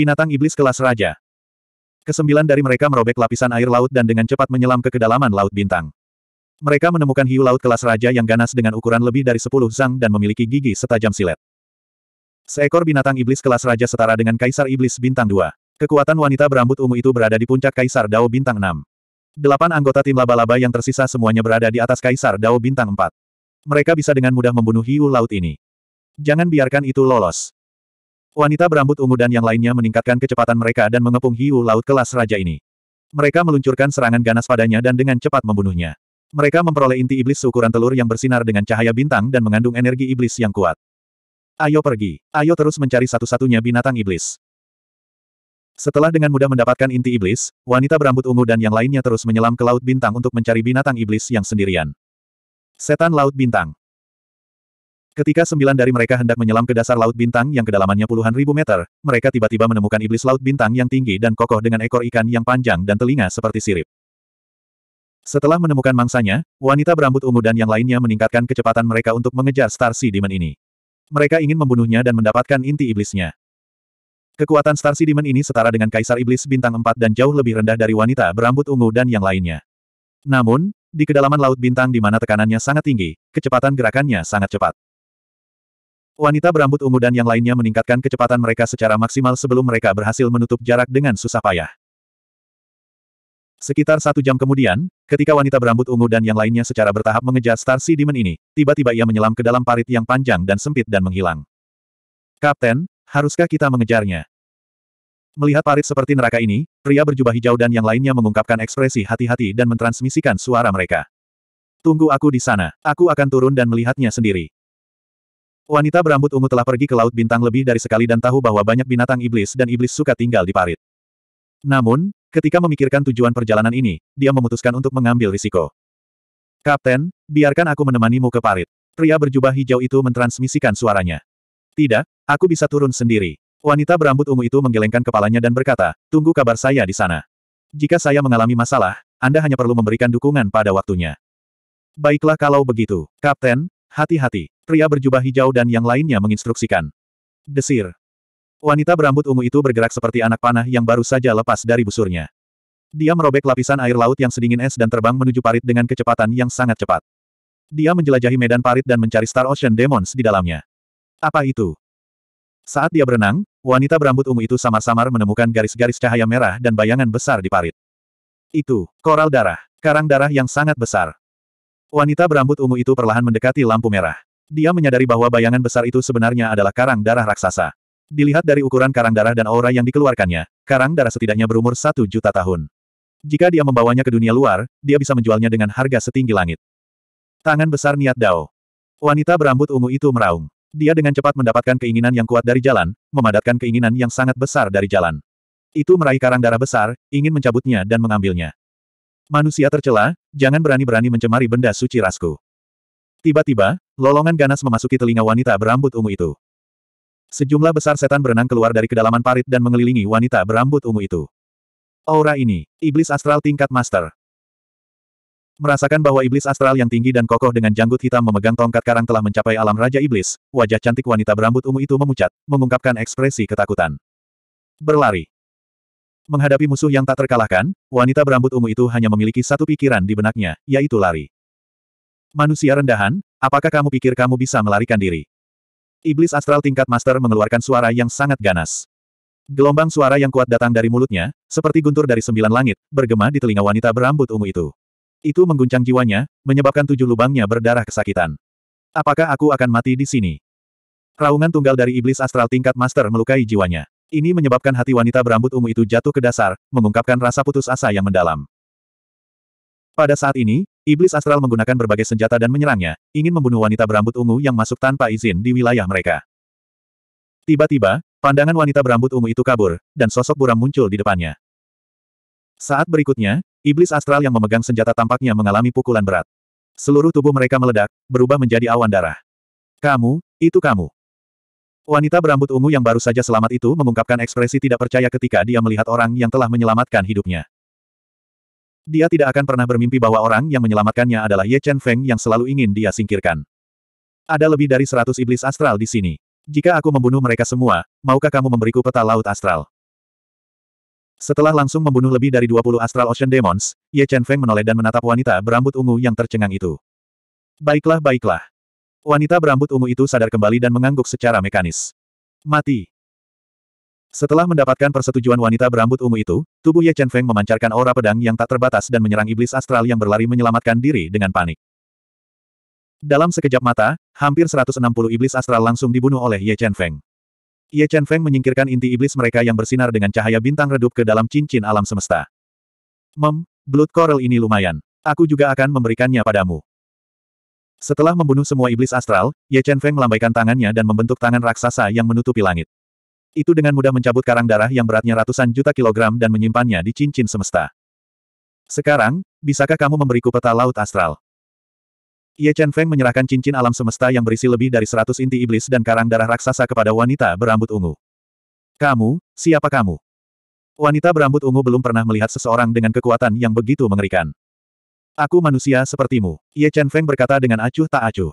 Binatang iblis kelas raja. Kesembilan dari mereka merobek lapisan air laut dan dengan cepat menyelam ke kedalaman Laut Bintang. Mereka menemukan hiu laut kelas raja yang ganas dengan ukuran lebih dari sepuluh zang dan memiliki gigi setajam silet. Seekor binatang iblis kelas raja setara dengan Kaisar Iblis Bintang 2. Kekuatan wanita berambut ungu itu berada di puncak Kaisar Dao Bintang 6. Delapan anggota tim laba-laba yang tersisa semuanya berada di atas Kaisar Dao Bintang 4. Mereka bisa dengan mudah membunuh hiu laut ini. Jangan biarkan itu lolos. Wanita berambut ungu dan yang lainnya meningkatkan kecepatan mereka dan mengepung hiu laut kelas raja ini. Mereka meluncurkan serangan ganas padanya dan dengan cepat membunuhnya. Mereka memperoleh inti iblis seukuran telur yang bersinar dengan cahaya bintang dan mengandung energi iblis yang kuat. Ayo pergi, ayo terus mencari satu-satunya binatang iblis. Setelah dengan mudah mendapatkan inti iblis, wanita berambut ungu dan yang lainnya terus menyelam ke Laut Bintang untuk mencari binatang iblis yang sendirian. Setan Laut Bintang Ketika sembilan dari mereka hendak menyelam ke dasar Laut Bintang yang kedalamannya puluhan ribu meter, mereka tiba-tiba menemukan iblis Laut Bintang yang tinggi dan kokoh dengan ekor ikan yang panjang dan telinga seperti sirip. Setelah menemukan mangsanya, wanita berambut ungu dan yang lainnya meningkatkan kecepatan mereka untuk mengejar Star Sea Demon ini. Mereka ingin membunuhnya dan mendapatkan inti iblisnya. Kekuatan Star Sea Demon ini setara dengan Kaisar Iblis Bintang 4 dan jauh lebih rendah dari wanita berambut ungu dan yang lainnya. Namun, di kedalaman Laut Bintang di mana tekanannya sangat tinggi, kecepatan gerakannya sangat cepat. Wanita berambut ungu dan yang lainnya meningkatkan kecepatan mereka secara maksimal sebelum mereka berhasil menutup jarak dengan susah payah. Sekitar satu jam kemudian, ketika wanita berambut ungu dan yang lainnya secara bertahap mengejar Star Sea Demon ini, tiba-tiba ia menyelam ke dalam parit yang panjang dan sempit dan menghilang. Kapten, haruskah kita mengejarnya? Melihat parit seperti neraka ini, pria berjubah hijau dan yang lainnya mengungkapkan ekspresi hati-hati dan mentransmisikan suara mereka. Tunggu aku di sana, aku akan turun dan melihatnya sendiri. Wanita berambut ungu telah pergi ke Laut Bintang lebih dari sekali dan tahu bahwa banyak binatang iblis dan iblis suka tinggal di parit. Namun, ketika memikirkan tujuan perjalanan ini, dia memutuskan untuk mengambil risiko. Kapten, biarkan aku menemanimu ke parit. Pria berjubah hijau itu mentransmisikan suaranya. Tidak, aku bisa turun sendiri. Wanita berambut ungu itu menggelengkan kepalanya dan berkata, tunggu kabar saya di sana. Jika saya mengalami masalah, Anda hanya perlu memberikan dukungan pada waktunya. Baiklah kalau begitu, Kapten, hati-hati pria berjubah hijau dan yang lainnya menginstruksikan. Desir. Wanita berambut ungu itu bergerak seperti anak panah yang baru saja lepas dari busurnya. Dia merobek lapisan air laut yang sedingin es dan terbang menuju parit dengan kecepatan yang sangat cepat. Dia menjelajahi medan parit dan mencari Star Ocean Demons di dalamnya. Apa itu? Saat dia berenang, wanita berambut ungu itu samar-samar menemukan garis-garis cahaya merah dan bayangan besar di parit. Itu, koral darah, karang darah yang sangat besar. Wanita berambut ungu itu perlahan mendekati lampu merah. Dia menyadari bahwa bayangan besar itu sebenarnya adalah karang darah raksasa. Dilihat dari ukuran karang darah dan aura yang dikeluarkannya, karang darah setidaknya berumur satu juta tahun. Jika dia membawanya ke dunia luar, dia bisa menjualnya dengan harga setinggi langit. Tangan besar niat Dao. Wanita berambut ungu itu meraung. Dia dengan cepat mendapatkan keinginan yang kuat dari jalan, memadatkan keinginan yang sangat besar dari jalan. Itu meraih karang darah besar, ingin mencabutnya dan mengambilnya. Manusia tercela, jangan berani-berani mencemari benda suci rasku. Tiba-tiba, lolongan ganas memasuki telinga wanita berambut ungu itu. Sejumlah besar setan berenang keluar dari kedalaman parit dan mengelilingi wanita berambut ungu itu. Aura ini, iblis astral tingkat master. Merasakan bahwa iblis astral yang tinggi dan kokoh dengan janggut hitam memegang tongkat karang telah mencapai alam raja iblis, wajah cantik wanita berambut ungu itu memucat, mengungkapkan ekspresi ketakutan. Berlari. Menghadapi musuh yang tak terkalahkan, wanita berambut ungu itu hanya memiliki satu pikiran di benaknya, yaitu lari. Manusia rendahan, apakah kamu pikir kamu bisa melarikan diri? Iblis astral tingkat master mengeluarkan suara yang sangat ganas. Gelombang suara yang kuat datang dari mulutnya, seperti guntur dari sembilan langit, bergema di telinga wanita berambut ungu itu. Itu mengguncang jiwanya, menyebabkan tujuh lubangnya berdarah kesakitan. Apakah aku akan mati di sini? Raungan tunggal dari iblis astral tingkat master melukai jiwanya. Ini menyebabkan hati wanita berambut ungu itu jatuh ke dasar, mengungkapkan rasa putus asa yang mendalam. Pada saat ini, Iblis astral menggunakan berbagai senjata dan menyerangnya, ingin membunuh wanita berambut ungu yang masuk tanpa izin di wilayah mereka. Tiba-tiba, pandangan wanita berambut ungu itu kabur, dan sosok buram muncul di depannya. Saat berikutnya, iblis astral yang memegang senjata tampaknya mengalami pukulan berat. Seluruh tubuh mereka meledak, berubah menjadi awan darah. Kamu, itu kamu. Wanita berambut ungu yang baru saja selamat itu mengungkapkan ekspresi tidak percaya ketika dia melihat orang yang telah menyelamatkan hidupnya. Dia tidak akan pernah bermimpi bahwa orang yang menyelamatkannya adalah Ye Chen Feng yang selalu ingin dia singkirkan. Ada lebih dari seratus iblis astral di sini. Jika aku membunuh mereka semua, maukah kamu memberiku peta laut astral? Setelah langsung membunuh lebih dari 20 astral ocean demons, Ye Chen Feng menoleh dan menatap wanita berambut ungu yang tercengang itu. Baiklah, baiklah. Wanita berambut ungu itu sadar kembali dan mengangguk secara mekanis. Mati. Setelah mendapatkan persetujuan wanita berambut ungu itu, tubuh Ye Chen Feng memancarkan aura pedang yang tak terbatas dan menyerang iblis astral yang berlari menyelamatkan diri dengan panik. Dalam sekejap mata, hampir 160 iblis astral langsung dibunuh oleh Ye Chen Feng. Ye Chen Feng menyingkirkan inti iblis mereka yang bersinar dengan cahaya bintang redup ke dalam cincin alam semesta. Mem, Blood Coral ini lumayan. Aku juga akan memberikannya padamu. Setelah membunuh semua iblis astral, Ye Chen Feng melambaikan tangannya dan membentuk tangan raksasa yang menutupi langit. Itu dengan mudah mencabut karang darah yang beratnya ratusan juta kilogram dan menyimpannya di cincin semesta. Sekarang, bisakah kamu memberiku peta laut astral? Ye Chen Feng menyerahkan cincin alam semesta yang berisi lebih dari seratus inti iblis dan karang darah raksasa kepada wanita berambut ungu. Kamu, siapa kamu? Wanita berambut ungu belum pernah melihat seseorang dengan kekuatan yang begitu mengerikan. Aku manusia sepertimu, Ye Chen Feng berkata dengan acuh tak acuh.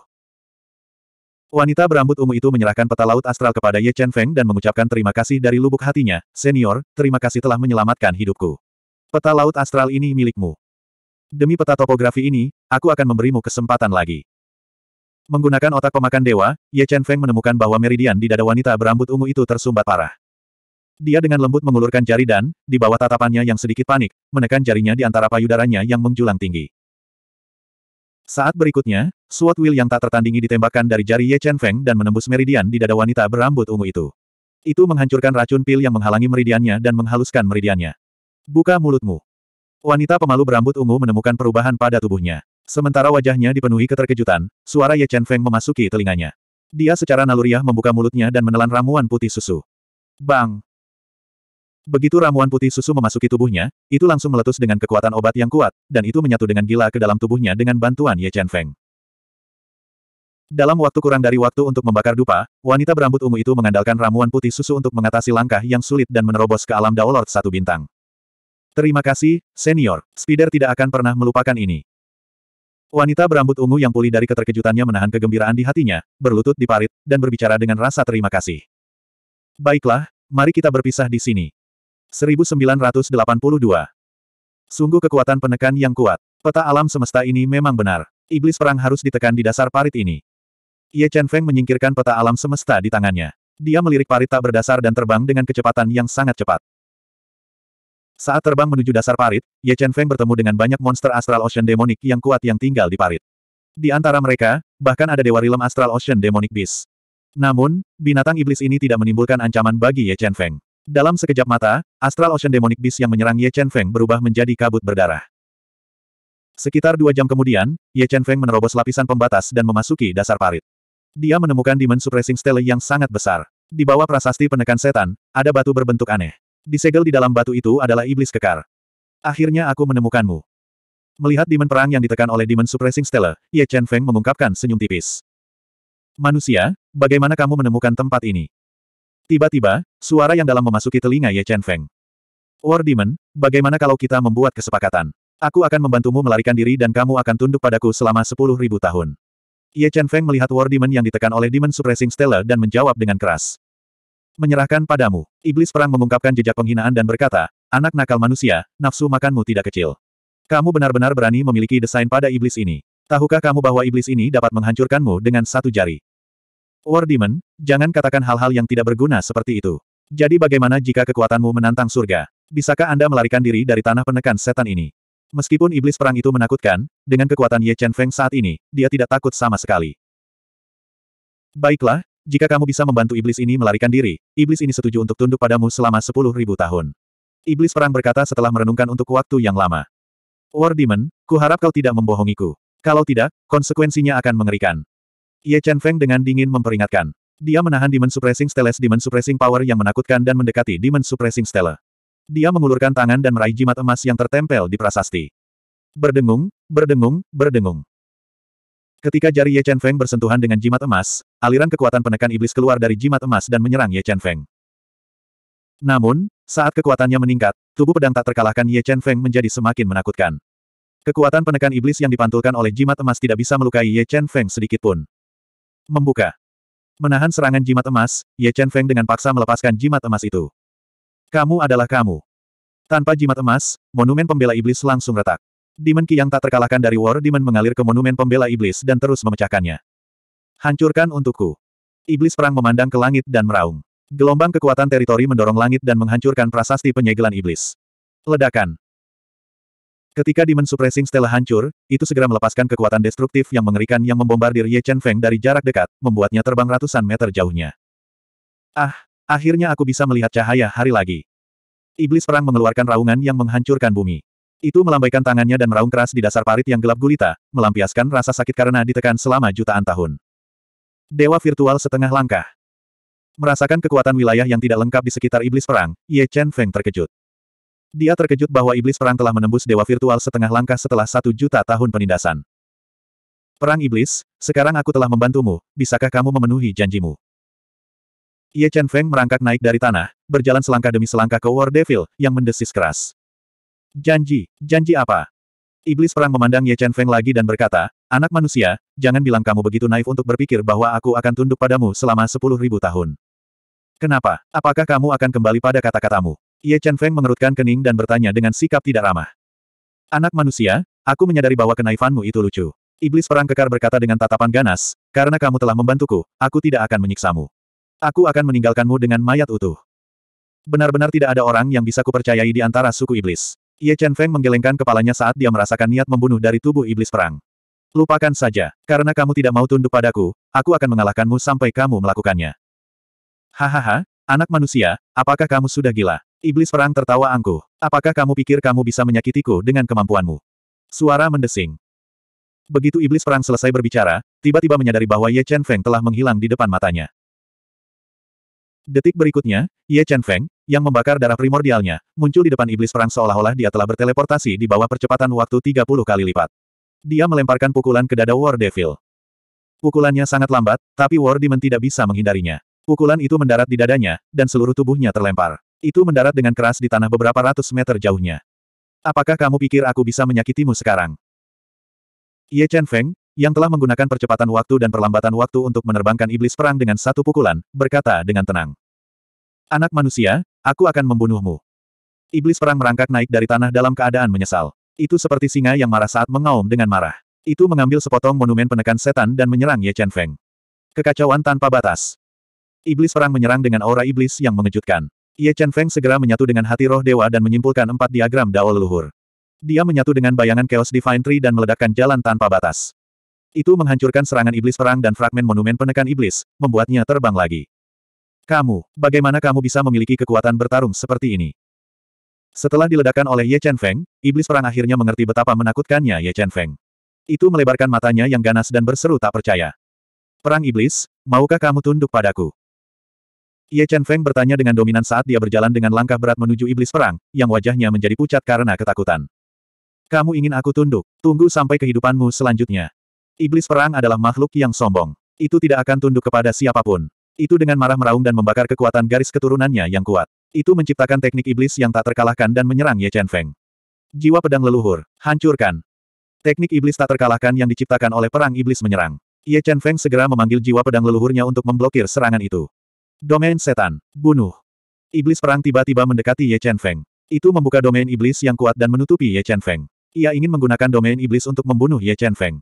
Wanita berambut ungu itu menyerahkan peta laut astral kepada Ye Chen Feng dan mengucapkan terima kasih dari lubuk hatinya, Senior, terima kasih telah menyelamatkan hidupku. Peta laut astral ini milikmu. Demi peta topografi ini, aku akan memberimu kesempatan lagi. Menggunakan otak pemakan dewa, Ye Chen Feng menemukan bahwa meridian di dada wanita berambut ungu itu tersumbat parah. Dia dengan lembut mengulurkan jari dan, di bawah tatapannya yang sedikit panik, menekan jarinya di antara payudaranya yang menjulang tinggi. Saat berikutnya, SWAT Will yang tak tertandingi ditembakkan dari jari Ye Chen Feng dan menembus meridian di dada wanita berambut ungu itu. Itu menghancurkan racun pil yang menghalangi meridiannya dan menghaluskan meridiannya. Buka mulutmu. Wanita pemalu berambut ungu menemukan perubahan pada tubuhnya. Sementara wajahnya dipenuhi keterkejutan, suara Ye Chen Feng memasuki telinganya. Dia secara naluriah membuka mulutnya dan menelan ramuan putih susu. Bang! Begitu ramuan putih susu memasuki tubuhnya, itu langsung meletus dengan kekuatan obat yang kuat, dan itu menyatu dengan gila ke dalam tubuhnya dengan bantuan Ye Chen Feng. Dalam waktu kurang dari waktu untuk membakar dupa, wanita berambut ungu itu mengandalkan ramuan putih susu untuk mengatasi langkah yang sulit dan menerobos ke alam Daolord satu bintang. Terima kasih, senior. Spider tidak akan pernah melupakan ini. Wanita berambut ungu yang pulih dari keterkejutannya menahan kegembiraan di hatinya, berlutut di parit, dan berbicara dengan rasa terima kasih. Baiklah, mari kita berpisah di sini. 1982. Sungguh kekuatan penekan yang kuat. Peta alam semesta ini memang benar. Iblis perang harus ditekan di dasar parit ini. Ye Chen Feng menyingkirkan peta alam semesta di tangannya. Dia melirik parit tak berdasar dan terbang dengan kecepatan yang sangat cepat. Saat terbang menuju dasar parit, Ye Chen Feng bertemu dengan banyak monster Astral Ocean demonik yang kuat yang tinggal di parit. Di antara mereka, bahkan ada Dewa rilem Astral Ocean Demonic bis. Namun, binatang iblis ini tidak menimbulkan ancaman bagi Ye Chen Feng. Dalam sekejap mata, Astral Ocean Demonic Beast yang menyerang Ye Chen Feng berubah menjadi kabut berdarah. Sekitar dua jam kemudian, Ye Chen Feng menerobos lapisan pembatas dan memasuki dasar parit. Dia menemukan Demon Suppressing Stele yang sangat besar. Di bawah prasasti penekan setan, ada batu berbentuk aneh. Disegel di dalam batu itu adalah iblis kekar. Akhirnya aku menemukanmu. Melihat Demon Perang yang ditekan oleh Demon Suppressing Stele, Ye Chen Feng mengungkapkan senyum tipis. Manusia, bagaimana kamu menemukan tempat ini? Tiba-tiba, suara yang dalam memasuki telinga Ye Chen Feng. War Demon, bagaimana kalau kita membuat kesepakatan? Aku akan membantumu melarikan diri dan kamu akan tunduk padaku selama sepuluh ribu tahun. Ye Chen Feng melihat War Demon yang ditekan oleh Demon Suppressing Stella dan menjawab dengan keras. Menyerahkan padamu. Iblis perang mengungkapkan jejak penghinaan dan berkata, anak nakal manusia, nafsu makanmu tidak kecil. Kamu benar-benar berani memiliki desain pada iblis ini. Tahukah kamu bahwa iblis ini dapat menghancurkanmu dengan satu jari? War Demon, jangan katakan hal-hal yang tidak berguna seperti itu. Jadi bagaimana jika kekuatanmu menantang surga? Bisakah Anda melarikan diri dari tanah penekan setan ini? Meskipun iblis perang itu menakutkan, dengan kekuatan Ye Chen Feng saat ini, dia tidak takut sama sekali. Baiklah, jika kamu bisa membantu iblis ini melarikan diri, iblis ini setuju untuk tunduk padamu selama sepuluh ribu tahun. Iblis perang berkata setelah merenungkan untuk waktu yang lama. War Demon, kuharap kau tidak membohongiku. Kalau tidak, konsekuensinya akan mengerikan. Ye Chen Feng dengan dingin memperingatkan. Dia menahan Demon Suppressing Steles Demon Suppressing Power yang menakutkan dan mendekati Demon Suppressing Stella. Dia mengulurkan tangan dan meraih jimat emas yang tertempel di prasasti. Berdengung, berdengung, berdengung. Ketika jari Ye Chen Feng bersentuhan dengan jimat emas, aliran kekuatan penekan iblis keluar dari jimat emas dan menyerang Ye Chen Feng. Namun, saat kekuatannya meningkat, tubuh pedang tak terkalahkan Ye Chen Feng menjadi semakin menakutkan. Kekuatan penekan iblis yang dipantulkan oleh jimat emas tidak bisa melukai Ye Chen Feng sedikitpun. Membuka. Menahan serangan jimat emas, Ye Chen Feng dengan paksa melepaskan jimat emas itu. Kamu adalah kamu. Tanpa jimat emas, monumen pembela iblis langsung retak. Demon Ki yang tak terkalahkan dari War Demon mengalir ke monumen pembela iblis dan terus memecahkannya. Hancurkan untukku. Iblis perang memandang ke langit dan meraung. Gelombang kekuatan teritori mendorong langit dan menghancurkan prasasti penyegelan iblis. Ledakan. Ketika Demon Suppressing Stella hancur, itu segera melepaskan kekuatan destruktif yang mengerikan yang membombardir Ye Chen Feng dari jarak dekat, membuatnya terbang ratusan meter jauhnya. Ah, akhirnya aku bisa melihat cahaya hari lagi. Iblis perang mengeluarkan raungan yang menghancurkan bumi. Itu melambaikan tangannya dan meraung keras di dasar parit yang gelap gulita, melampiaskan rasa sakit karena ditekan selama jutaan tahun. Dewa virtual setengah langkah. Merasakan kekuatan wilayah yang tidak lengkap di sekitar iblis perang, Ye Chen Feng terkejut. Dia terkejut bahwa iblis perang telah menembus dewa virtual setengah langkah setelah satu juta tahun penindasan. Perang iblis, sekarang aku telah membantumu, bisakah kamu memenuhi janjimu? Ye Chen Feng merangkak naik dari tanah, berjalan selangkah demi selangkah ke War Devil, yang mendesis keras. Janji, janji apa? Iblis perang memandang Ye Chen Feng lagi dan berkata, Anak manusia, jangan bilang kamu begitu naif untuk berpikir bahwa aku akan tunduk padamu selama sepuluh ribu tahun. Kenapa? Apakah kamu akan kembali pada kata-katamu? Ye Chen Feng mengerutkan kening dan bertanya dengan sikap tidak ramah. Anak manusia, aku menyadari bahwa kenaifanmu itu lucu. Iblis perang kekar berkata dengan tatapan ganas, karena kamu telah membantuku, aku tidak akan menyiksamu. Aku akan meninggalkanmu dengan mayat utuh. Benar-benar tidak ada orang yang bisa kupercayai di antara suku iblis. Ye Chen Feng menggelengkan kepalanya saat dia merasakan niat membunuh dari tubuh iblis perang. Lupakan saja, karena kamu tidak mau tunduk padaku, aku akan mengalahkanmu sampai kamu melakukannya. Hahaha, anak manusia, apakah kamu sudah gila? Iblis perang tertawa angkuh. Apakah kamu pikir kamu bisa menyakitiku dengan kemampuanmu? Suara mendesing. Begitu iblis perang selesai berbicara, tiba-tiba menyadari bahwa Ye Chen Feng telah menghilang di depan matanya. Detik berikutnya, Ye Chen Feng, yang membakar darah primordialnya, muncul di depan iblis perang seolah-olah dia telah berteleportasi di bawah percepatan waktu 30 kali lipat. Dia melemparkan pukulan ke dada War Devil. Pukulannya sangat lambat, tapi War Demon tidak bisa menghindarinya. Pukulan itu mendarat di dadanya, dan seluruh tubuhnya terlempar. Itu mendarat dengan keras di tanah beberapa ratus meter jauhnya. Apakah kamu pikir aku bisa menyakitimu sekarang? Ye Chen Feng, yang telah menggunakan percepatan waktu dan perlambatan waktu untuk menerbangkan iblis perang dengan satu pukulan, berkata dengan tenang. Anak manusia, aku akan membunuhmu. Iblis perang merangkak naik dari tanah dalam keadaan menyesal. Itu seperti singa yang marah saat mengaum dengan marah. Itu mengambil sepotong monumen penekan setan dan menyerang Ye Chen Feng. Kekacauan tanpa batas. Iblis perang menyerang dengan aura iblis yang mengejutkan. Ye Chen Feng segera menyatu dengan hati roh dewa dan menyimpulkan empat diagram dao leluhur. Dia menyatu dengan bayangan Chaos Divine Tree dan meledakkan jalan tanpa batas. Itu menghancurkan serangan iblis perang dan fragmen monumen penekan iblis, membuatnya terbang lagi. Kamu, bagaimana kamu bisa memiliki kekuatan bertarung seperti ini? Setelah diledakkan oleh Ye Chen Feng, iblis perang akhirnya mengerti betapa menakutkannya Ye Chen Feng. Itu melebarkan matanya yang ganas dan berseru tak percaya. Perang iblis, maukah kamu tunduk padaku? Ye Chen Feng bertanya dengan dominan saat dia berjalan dengan langkah berat menuju iblis perang, yang wajahnya menjadi pucat karena ketakutan. Kamu ingin aku tunduk, tunggu sampai kehidupanmu selanjutnya. Iblis perang adalah makhluk yang sombong. Itu tidak akan tunduk kepada siapapun. Itu dengan marah meraung dan membakar kekuatan garis keturunannya yang kuat. Itu menciptakan teknik iblis yang tak terkalahkan dan menyerang Ye Chen Feng. Jiwa pedang leluhur, hancurkan. Teknik iblis tak terkalahkan yang diciptakan oleh perang iblis menyerang. Ye Chen Feng segera memanggil jiwa pedang leluhurnya untuk memblokir serangan itu. Domain setan. Bunuh. Iblis perang tiba-tiba mendekati Ye Chen Feng. Itu membuka domain iblis yang kuat dan menutupi Ye Chen Feng. Ia ingin menggunakan domain iblis untuk membunuh Ye Chen Feng.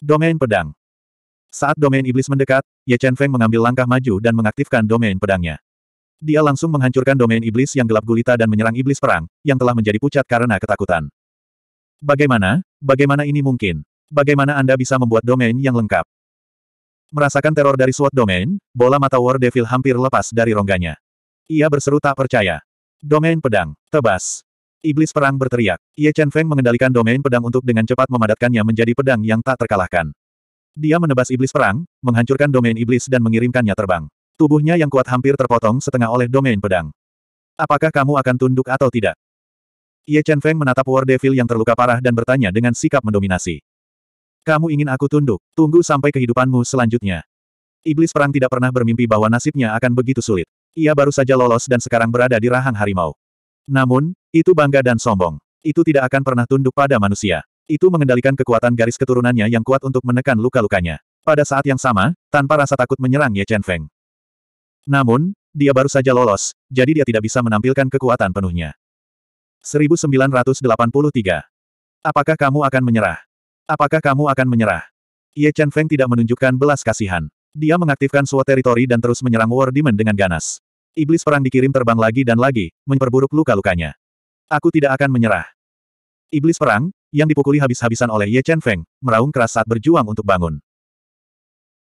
Domain pedang. Saat domain iblis mendekat, Ye Chen Feng mengambil langkah maju dan mengaktifkan domain pedangnya. Dia langsung menghancurkan domain iblis yang gelap gulita dan menyerang iblis perang, yang telah menjadi pucat karena ketakutan. Bagaimana? Bagaimana ini mungkin? Bagaimana Anda bisa membuat domain yang lengkap? Merasakan teror dari SWOT Domain, bola mata War Devil hampir lepas dari rongganya. Ia berseru tak percaya. Domain pedang, tebas. Iblis perang berteriak. Ye Chen Feng mengendalikan domain pedang untuk dengan cepat memadatkannya menjadi pedang yang tak terkalahkan. Dia menebas iblis perang, menghancurkan domain iblis dan mengirimkannya terbang. Tubuhnya yang kuat hampir terpotong setengah oleh domain pedang. Apakah kamu akan tunduk atau tidak? Ye Chen Feng menatap War Devil yang terluka parah dan bertanya dengan sikap mendominasi. Kamu ingin aku tunduk, tunggu sampai kehidupanmu selanjutnya. Iblis perang tidak pernah bermimpi bahwa nasibnya akan begitu sulit. Ia baru saja lolos dan sekarang berada di rahang harimau. Namun, itu bangga dan sombong. Itu tidak akan pernah tunduk pada manusia. Itu mengendalikan kekuatan garis keturunannya yang kuat untuk menekan luka-lukanya. Pada saat yang sama, tanpa rasa takut menyerang Ye Chen Feng. Namun, dia baru saja lolos, jadi dia tidak bisa menampilkan kekuatan penuhnya. 1983. Apakah kamu akan menyerah? Apakah kamu akan menyerah? Ye Chen Feng tidak menunjukkan belas kasihan. Dia mengaktifkan suatu teritori dan terus menyerang War Demon dengan ganas. Iblis perang dikirim terbang lagi dan lagi, memperburuk luka-lukanya. Aku tidak akan menyerah. Iblis perang, yang dipukuli habis-habisan oleh Ye Chen Feng, meraung keras saat berjuang untuk bangun.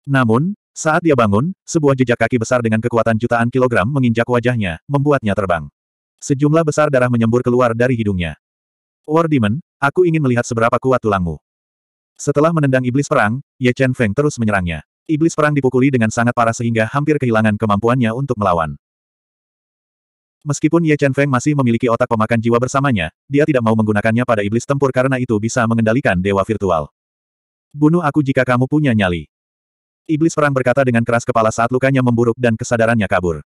Namun, saat dia bangun, sebuah jejak kaki besar dengan kekuatan jutaan kilogram menginjak wajahnya, membuatnya terbang. Sejumlah besar darah menyembur keluar dari hidungnya. War Demon, aku ingin melihat seberapa kuat tulangmu. Setelah menendang iblis perang, Ye Chen Feng terus menyerangnya. Iblis perang dipukuli dengan sangat parah sehingga hampir kehilangan kemampuannya untuk melawan. Meskipun Ye Chen Feng masih memiliki otak pemakan jiwa bersamanya, dia tidak mau menggunakannya pada iblis tempur karena itu bisa mengendalikan dewa virtual. Bunuh aku jika kamu punya nyali. Iblis perang berkata dengan keras kepala saat lukanya memburuk dan kesadarannya kabur.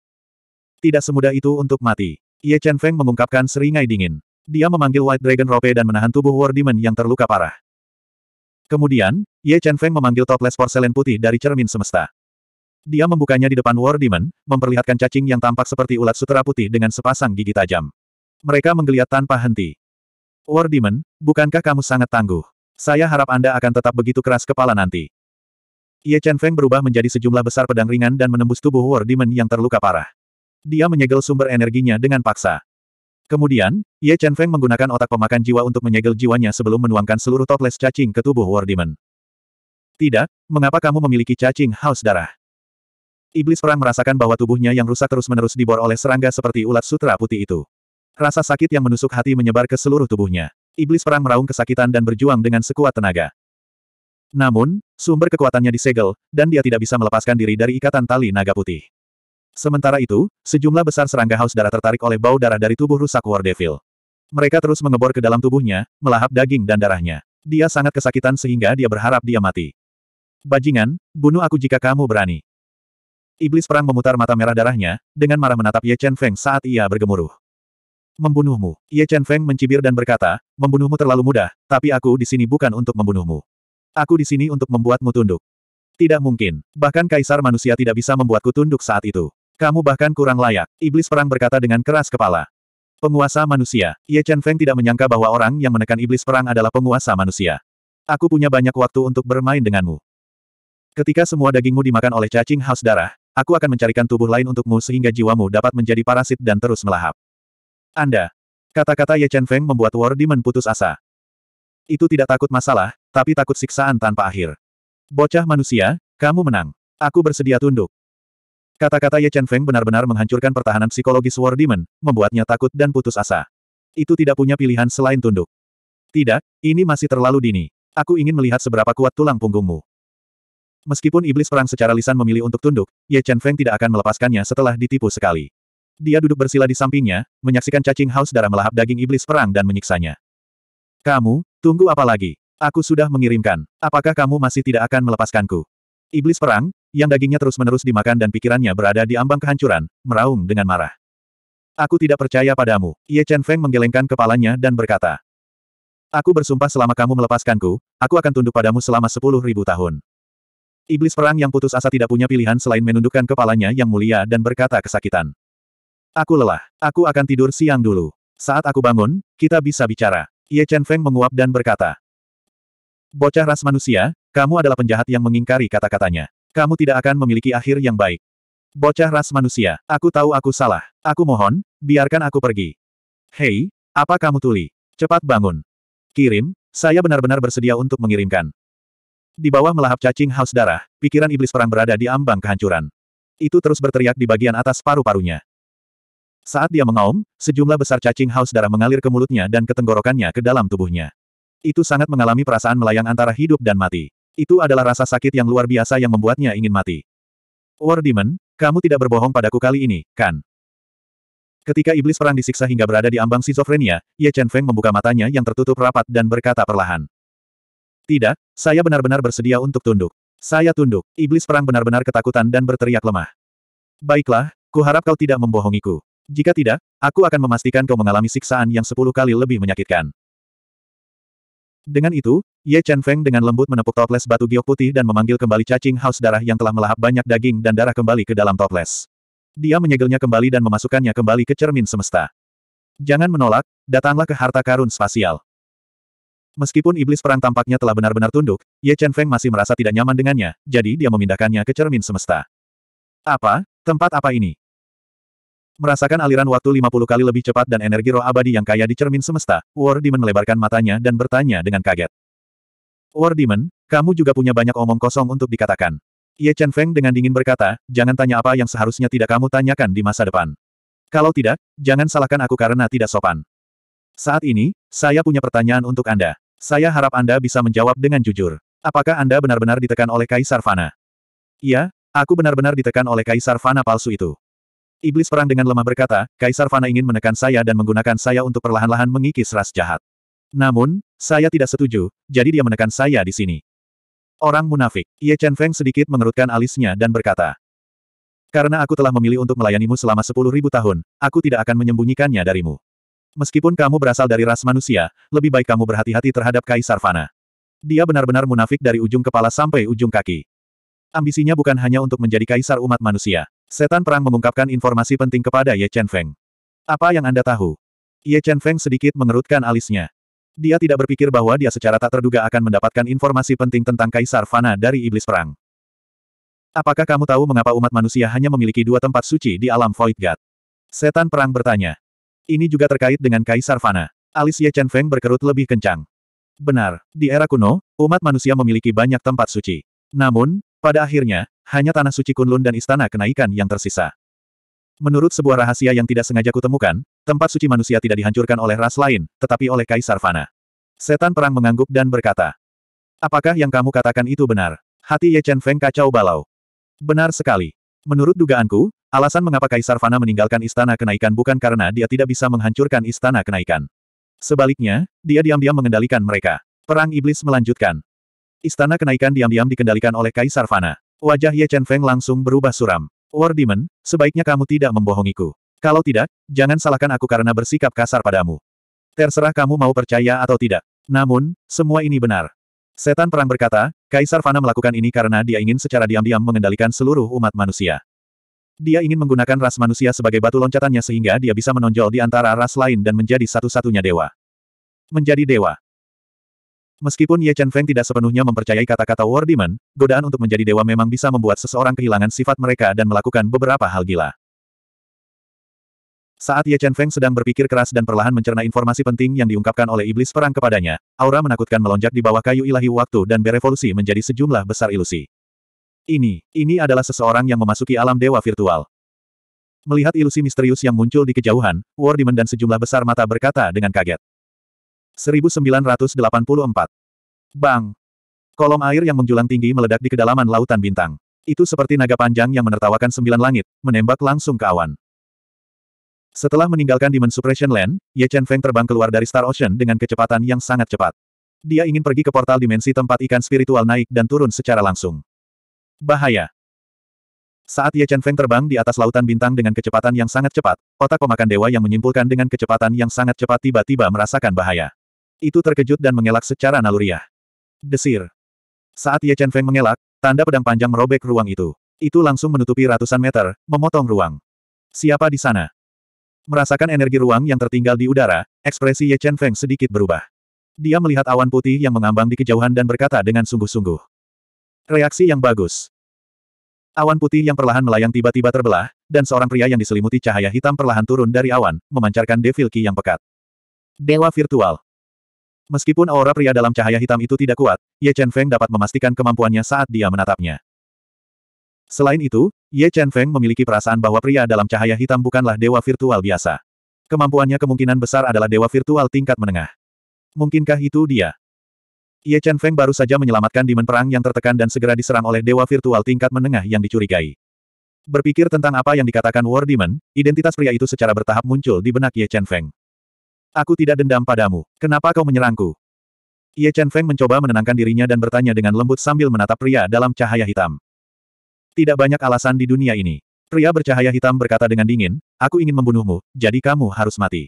Tidak semudah itu untuk mati. Ye Chen Feng mengungkapkan seringai dingin. Dia memanggil White Dragon Rope dan menahan tubuh War Demon yang terluka parah. Kemudian, Ye Chen Feng memanggil toples porselen putih dari cermin semesta. Dia membukanya di depan War Demon, memperlihatkan cacing yang tampak seperti ulat sutera putih dengan sepasang gigi tajam. Mereka menggeliat tanpa henti. War Demon, bukankah kamu sangat tangguh? Saya harap Anda akan tetap begitu keras kepala nanti. Ye Chen Feng berubah menjadi sejumlah besar pedang ringan dan menembus tubuh War Demon yang terluka parah. Dia menyegel sumber energinya dengan paksa. Kemudian, Ye Chen Feng menggunakan otak pemakan jiwa untuk menyegel jiwanya sebelum menuangkan seluruh toples cacing ke tubuh War Demon. Tidak, mengapa kamu memiliki cacing haus darah? Iblis perang merasakan bahwa tubuhnya yang rusak terus-menerus dibor oleh serangga seperti ulat sutra putih itu. Rasa sakit yang menusuk hati menyebar ke seluruh tubuhnya. Iblis perang meraung kesakitan dan berjuang dengan sekuat tenaga. Namun, sumber kekuatannya disegel, dan dia tidak bisa melepaskan diri dari ikatan tali naga putih. Sementara itu, sejumlah besar serangga haus darah tertarik oleh bau darah dari tubuh rusak War Devil. Mereka terus mengebor ke dalam tubuhnya, melahap daging dan darahnya. Dia sangat kesakitan sehingga dia berharap dia mati. Bajingan, bunuh aku jika kamu berani. Iblis perang memutar mata merah darahnya, dengan marah menatap Ye Chen Feng saat ia bergemuruh. Membunuhmu. Ye Chen Feng mencibir dan berkata, membunuhmu terlalu mudah, tapi aku di sini bukan untuk membunuhmu. Aku di sini untuk membuatmu tunduk. Tidak mungkin. Bahkan kaisar manusia tidak bisa membuatku tunduk saat itu. Kamu bahkan kurang layak, iblis perang berkata dengan keras kepala. Penguasa manusia, Ye Chen Feng tidak menyangka bahwa orang yang menekan iblis perang adalah penguasa manusia. Aku punya banyak waktu untuk bermain denganmu. Ketika semua dagingmu dimakan oleh cacing haus darah, aku akan mencarikan tubuh lain untukmu sehingga jiwamu dapat menjadi parasit dan terus melahap. Anda. Kata-kata Ye Chen Feng membuat War putus asa. Itu tidak takut masalah, tapi takut siksaan tanpa akhir. Bocah manusia, kamu menang. Aku bersedia tunduk. Kata-kata Ye Chen Feng benar-benar menghancurkan pertahanan psikologis War Demon, membuatnya takut dan putus asa. Itu tidak punya pilihan selain tunduk. Tidak, ini masih terlalu dini. Aku ingin melihat seberapa kuat tulang punggungmu. Meskipun iblis perang secara lisan memilih untuk tunduk, Ye Chen Feng tidak akan melepaskannya setelah ditipu sekali. Dia duduk bersila di sampingnya, menyaksikan cacing haus darah melahap daging iblis perang dan menyiksanya. Kamu, tunggu apa lagi? Aku sudah mengirimkan. Apakah kamu masih tidak akan melepaskanku? Iblis perang, yang dagingnya terus-menerus dimakan dan pikirannya berada di ambang kehancuran, meraung dengan marah. Aku tidak percaya padamu. Ye Chen Feng menggelengkan kepalanya dan berkata. Aku bersumpah selama kamu melepaskanku, aku akan tunduk padamu selama sepuluh ribu tahun. Iblis perang yang putus asa tidak punya pilihan selain menundukkan kepalanya yang mulia dan berkata kesakitan. Aku lelah. Aku akan tidur siang dulu. Saat aku bangun, kita bisa bicara. Ye Chen Feng menguap dan berkata. Bocah ras manusia, kamu adalah penjahat yang mengingkari kata-katanya. Kamu tidak akan memiliki akhir yang baik. Bocah ras manusia, aku tahu aku salah. Aku mohon, biarkan aku pergi. Hei, apa kamu tuli? Cepat bangun. Kirim, saya benar-benar bersedia untuk mengirimkan. Di bawah melahap cacing haus darah, pikiran iblis perang berada di ambang kehancuran. Itu terus berteriak di bagian atas paru-parunya. Saat dia mengaum, sejumlah besar cacing haus darah mengalir ke mulutnya dan ketenggorokannya ke dalam tubuhnya. Itu sangat mengalami perasaan melayang antara hidup dan mati. Itu adalah rasa sakit yang luar biasa yang membuatnya ingin mati. War Demon, kamu tidak berbohong padaku kali ini, kan? Ketika iblis perang disiksa hingga berada di ambang schizofrenia, Ye Chen Feng membuka matanya yang tertutup rapat dan berkata perlahan. Tidak, saya benar-benar bersedia untuk tunduk. Saya tunduk. Iblis perang benar-benar ketakutan dan berteriak lemah. Baiklah, kuharap kau tidak membohongiku. Jika tidak, aku akan memastikan kau mengalami siksaan yang sepuluh kali lebih menyakitkan. Dengan itu, Ye Chen Feng dengan lembut menepuk toples batu giok putih dan memanggil kembali cacing haus darah yang telah melahap banyak daging dan darah kembali ke dalam toples. Dia menyegelnya kembali dan memasukkannya kembali ke cermin semesta. Jangan menolak, datanglah ke harta karun spasial. Meskipun iblis perang tampaknya telah benar-benar tunduk, Ye Chen Feng masih merasa tidak nyaman dengannya, jadi dia memindahkannya ke cermin semesta. Apa? Tempat apa ini? Merasakan aliran waktu 50 kali lebih cepat dan energi roh abadi yang kaya di cermin semesta, War Demon melebarkan matanya dan bertanya dengan kaget. War Demon, kamu juga punya banyak omong kosong untuk dikatakan. Ye Chen Feng dengan dingin berkata, jangan tanya apa yang seharusnya tidak kamu tanyakan di masa depan. Kalau tidak, jangan salahkan aku karena tidak sopan. Saat ini, saya punya pertanyaan untuk Anda. Saya harap Anda bisa menjawab dengan jujur. Apakah Anda benar-benar ditekan oleh Kaisar Fana? Iya, aku benar-benar ditekan oleh Kaisar Fana palsu itu. Iblis perang dengan lemah berkata, Kaisar Fana ingin menekan saya dan menggunakan saya untuk perlahan-lahan mengikis ras jahat. Namun, saya tidak setuju, jadi dia menekan saya di sini. Orang munafik, Ye Chen Feng sedikit mengerutkan alisnya dan berkata, Karena aku telah memilih untuk melayanimu selama sepuluh ribu tahun, aku tidak akan menyembunyikannya darimu. Meskipun kamu berasal dari ras manusia, lebih baik kamu berhati-hati terhadap Kaisar Fana. Dia benar-benar munafik dari ujung kepala sampai ujung kaki. Ambisinya bukan hanya untuk menjadi kaisar umat manusia. Setan Perang mengungkapkan informasi penting kepada Ye Chen Feng. Apa yang Anda tahu? Ye Chen Feng sedikit mengerutkan alisnya. Dia tidak berpikir bahwa dia secara tak terduga akan mendapatkan informasi penting tentang Kaisar Fana dari Iblis Perang. Apakah kamu tahu mengapa umat manusia hanya memiliki dua tempat suci di alam Void God? Setan Perang bertanya. Ini juga terkait dengan Kaisar Fana. Alis Ye Chen Feng berkerut lebih kencang. Benar, di era kuno, umat manusia memiliki banyak tempat suci. Namun, pada akhirnya, hanya tanah suci Kunlun dan istana kenaikan yang tersisa. Menurut sebuah rahasia yang tidak sengaja kutemukan, tempat suci manusia tidak dihancurkan oleh ras lain, tetapi oleh Kaisar Fana. Setan perang mengangguk dan berkata, Apakah yang kamu katakan itu benar? Hati Ye Chen Feng kacau balau. Benar sekali. Menurut dugaanku, alasan mengapa Kaisar Fana meninggalkan istana kenaikan bukan karena dia tidak bisa menghancurkan istana kenaikan. Sebaliknya, dia diam-diam mengendalikan mereka. Perang Iblis melanjutkan. Istana kenaikan diam-diam dikendalikan oleh Kaisar Fana. Wajah Ye Chen Feng langsung berubah suram. War Demon, sebaiknya kamu tidak membohongiku. Kalau tidak, jangan salahkan aku karena bersikap kasar padamu. Terserah kamu mau percaya atau tidak. Namun, semua ini benar. Setan Perang berkata, Kaisar Fana melakukan ini karena dia ingin secara diam-diam mengendalikan seluruh umat manusia. Dia ingin menggunakan ras manusia sebagai batu loncatannya sehingga dia bisa menonjol di antara ras lain dan menjadi satu-satunya dewa. Menjadi dewa. Meskipun Ye Chen Feng tidak sepenuhnya mempercayai kata-kata War Demon, godaan untuk menjadi dewa memang bisa membuat seseorang kehilangan sifat mereka dan melakukan beberapa hal gila. Saat Ye Chen Feng sedang berpikir keras dan perlahan mencerna informasi penting yang diungkapkan oleh iblis perang kepadanya, aura menakutkan melonjak di bawah kayu ilahi waktu dan berevolusi menjadi sejumlah besar ilusi. Ini, ini adalah seseorang yang memasuki alam dewa virtual. Melihat ilusi misterius yang muncul di kejauhan, War Demon dan sejumlah besar mata berkata dengan kaget. 1984. Bang! Kolom air yang menjulang tinggi meledak di kedalaman lautan bintang. Itu seperti naga panjang yang menertawakan sembilan langit, menembak langsung ke awan. Setelah meninggalkan Demon Suppression Land, Ye Chen Feng terbang keluar dari Star Ocean dengan kecepatan yang sangat cepat. Dia ingin pergi ke portal dimensi tempat ikan spiritual naik dan turun secara langsung. Bahaya! Saat Ye Chen Feng terbang di atas lautan bintang dengan kecepatan yang sangat cepat, otak pemakan dewa yang menyimpulkan dengan kecepatan yang sangat cepat tiba-tiba merasakan bahaya itu terkejut dan mengelak secara naluriah. Desir. Saat Ye Chen Feng mengelak, tanda pedang panjang merobek ruang itu. Itu langsung menutupi ratusan meter, memotong ruang. Siapa di sana? Merasakan energi ruang yang tertinggal di udara, ekspresi Ye Chen Feng sedikit berubah. Dia melihat awan putih yang mengambang di kejauhan dan berkata dengan sungguh-sungguh. Reaksi yang bagus. Awan putih yang perlahan melayang tiba-tiba terbelah, dan seorang pria yang diselimuti cahaya hitam perlahan turun dari awan, memancarkan devil ki yang pekat. Dewa virtual. Meskipun aura pria dalam cahaya hitam itu tidak kuat, Ye Chen Feng dapat memastikan kemampuannya saat dia menatapnya. Selain itu, Ye Chen Feng memiliki perasaan bahwa pria dalam cahaya hitam bukanlah dewa virtual biasa. Kemampuannya kemungkinan besar adalah dewa virtual tingkat menengah. Mungkinkah itu dia? Ye Chen Feng baru saja menyelamatkan dimen Perang yang tertekan dan segera diserang oleh dewa virtual tingkat menengah yang dicurigai. Berpikir tentang apa yang dikatakan War Demon, identitas pria itu secara bertahap muncul di benak Ye Chen Feng. Aku tidak dendam padamu. Kenapa kau menyerangku? Ye Chen Feng mencoba menenangkan dirinya dan bertanya dengan lembut sambil menatap pria dalam cahaya hitam. Tidak banyak alasan di dunia ini. Pria bercahaya hitam berkata dengan dingin, aku ingin membunuhmu, jadi kamu harus mati.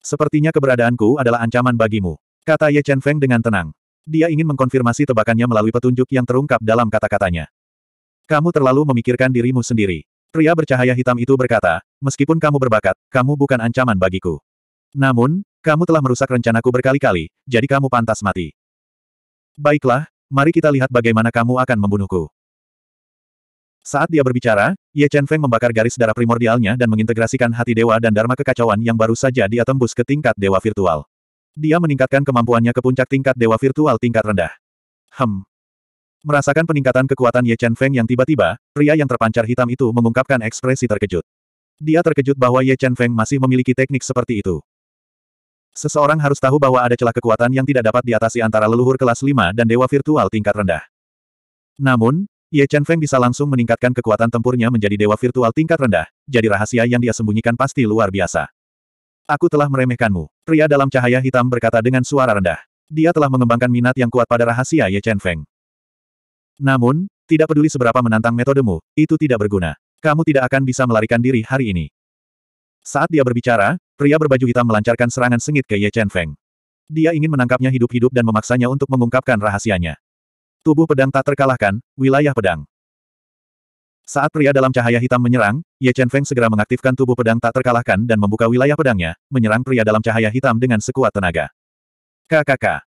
Sepertinya keberadaanku adalah ancaman bagimu. Kata Ye Chen Feng dengan tenang. Dia ingin mengkonfirmasi tebakannya melalui petunjuk yang terungkap dalam kata-katanya. Kamu terlalu memikirkan dirimu sendiri. Pria bercahaya hitam itu berkata, meskipun kamu berbakat, kamu bukan ancaman bagiku. Namun, kamu telah merusak rencanaku berkali-kali, jadi kamu pantas mati. Baiklah, mari kita lihat bagaimana kamu akan membunuhku. Saat dia berbicara, Ye Chen Feng membakar garis darah primordialnya dan mengintegrasikan hati dewa dan dharma kekacauan yang baru saja dia tembus ke tingkat dewa virtual. Dia meningkatkan kemampuannya ke puncak tingkat dewa virtual tingkat rendah. Hem. Merasakan peningkatan kekuatan Ye Chen Feng yang tiba-tiba, pria yang terpancar hitam itu mengungkapkan ekspresi terkejut. Dia terkejut bahwa Ye Chen Feng masih memiliki teknik seperti itu. Seseorang harus tahu bahwa ada celah kekuatan yang tidak dapat diatasi antara leluhur kelas 5 dan dewa virtual tingkat rendah. Namun, Ye Chen Feng bisa langsung meningkatkan kekuatan tempurnya menjadi dewa virtual tingkat rendah, jadi rahasia yang dia sembunyikan pasti luar biasa. Aku telah meremehkanmu. Pria dalam cahaya hitam berkata dengan suara rendah. Dia telah mengembangkan minat yang kuat pada rahasia Ye Chen Feng. Namun, tidak peduli seberapa menantang metodemu, itu tidak berguna. Kamu tidak akan bisa melarikan diri hari ini. Saat dia berbicara, Pria berbaju hitam melancarkan serangan sengit ke Ye Chen Feng. Dia ingin menangkapnya hidup-hidup dan memaksanya untuk mengungkapkan rahasianya. Tubuh pedang tak terkalahkan, wilayah pedang. Saat pria dalam cahaya hitam menyerang, Ye Chen Feng segera mengaktifkan tubuh pedang tak terkalahkan dan membuka wilayah pedangnya, menyerang pria dalam cahaya hitam dengan sekuat tenaga. KKK.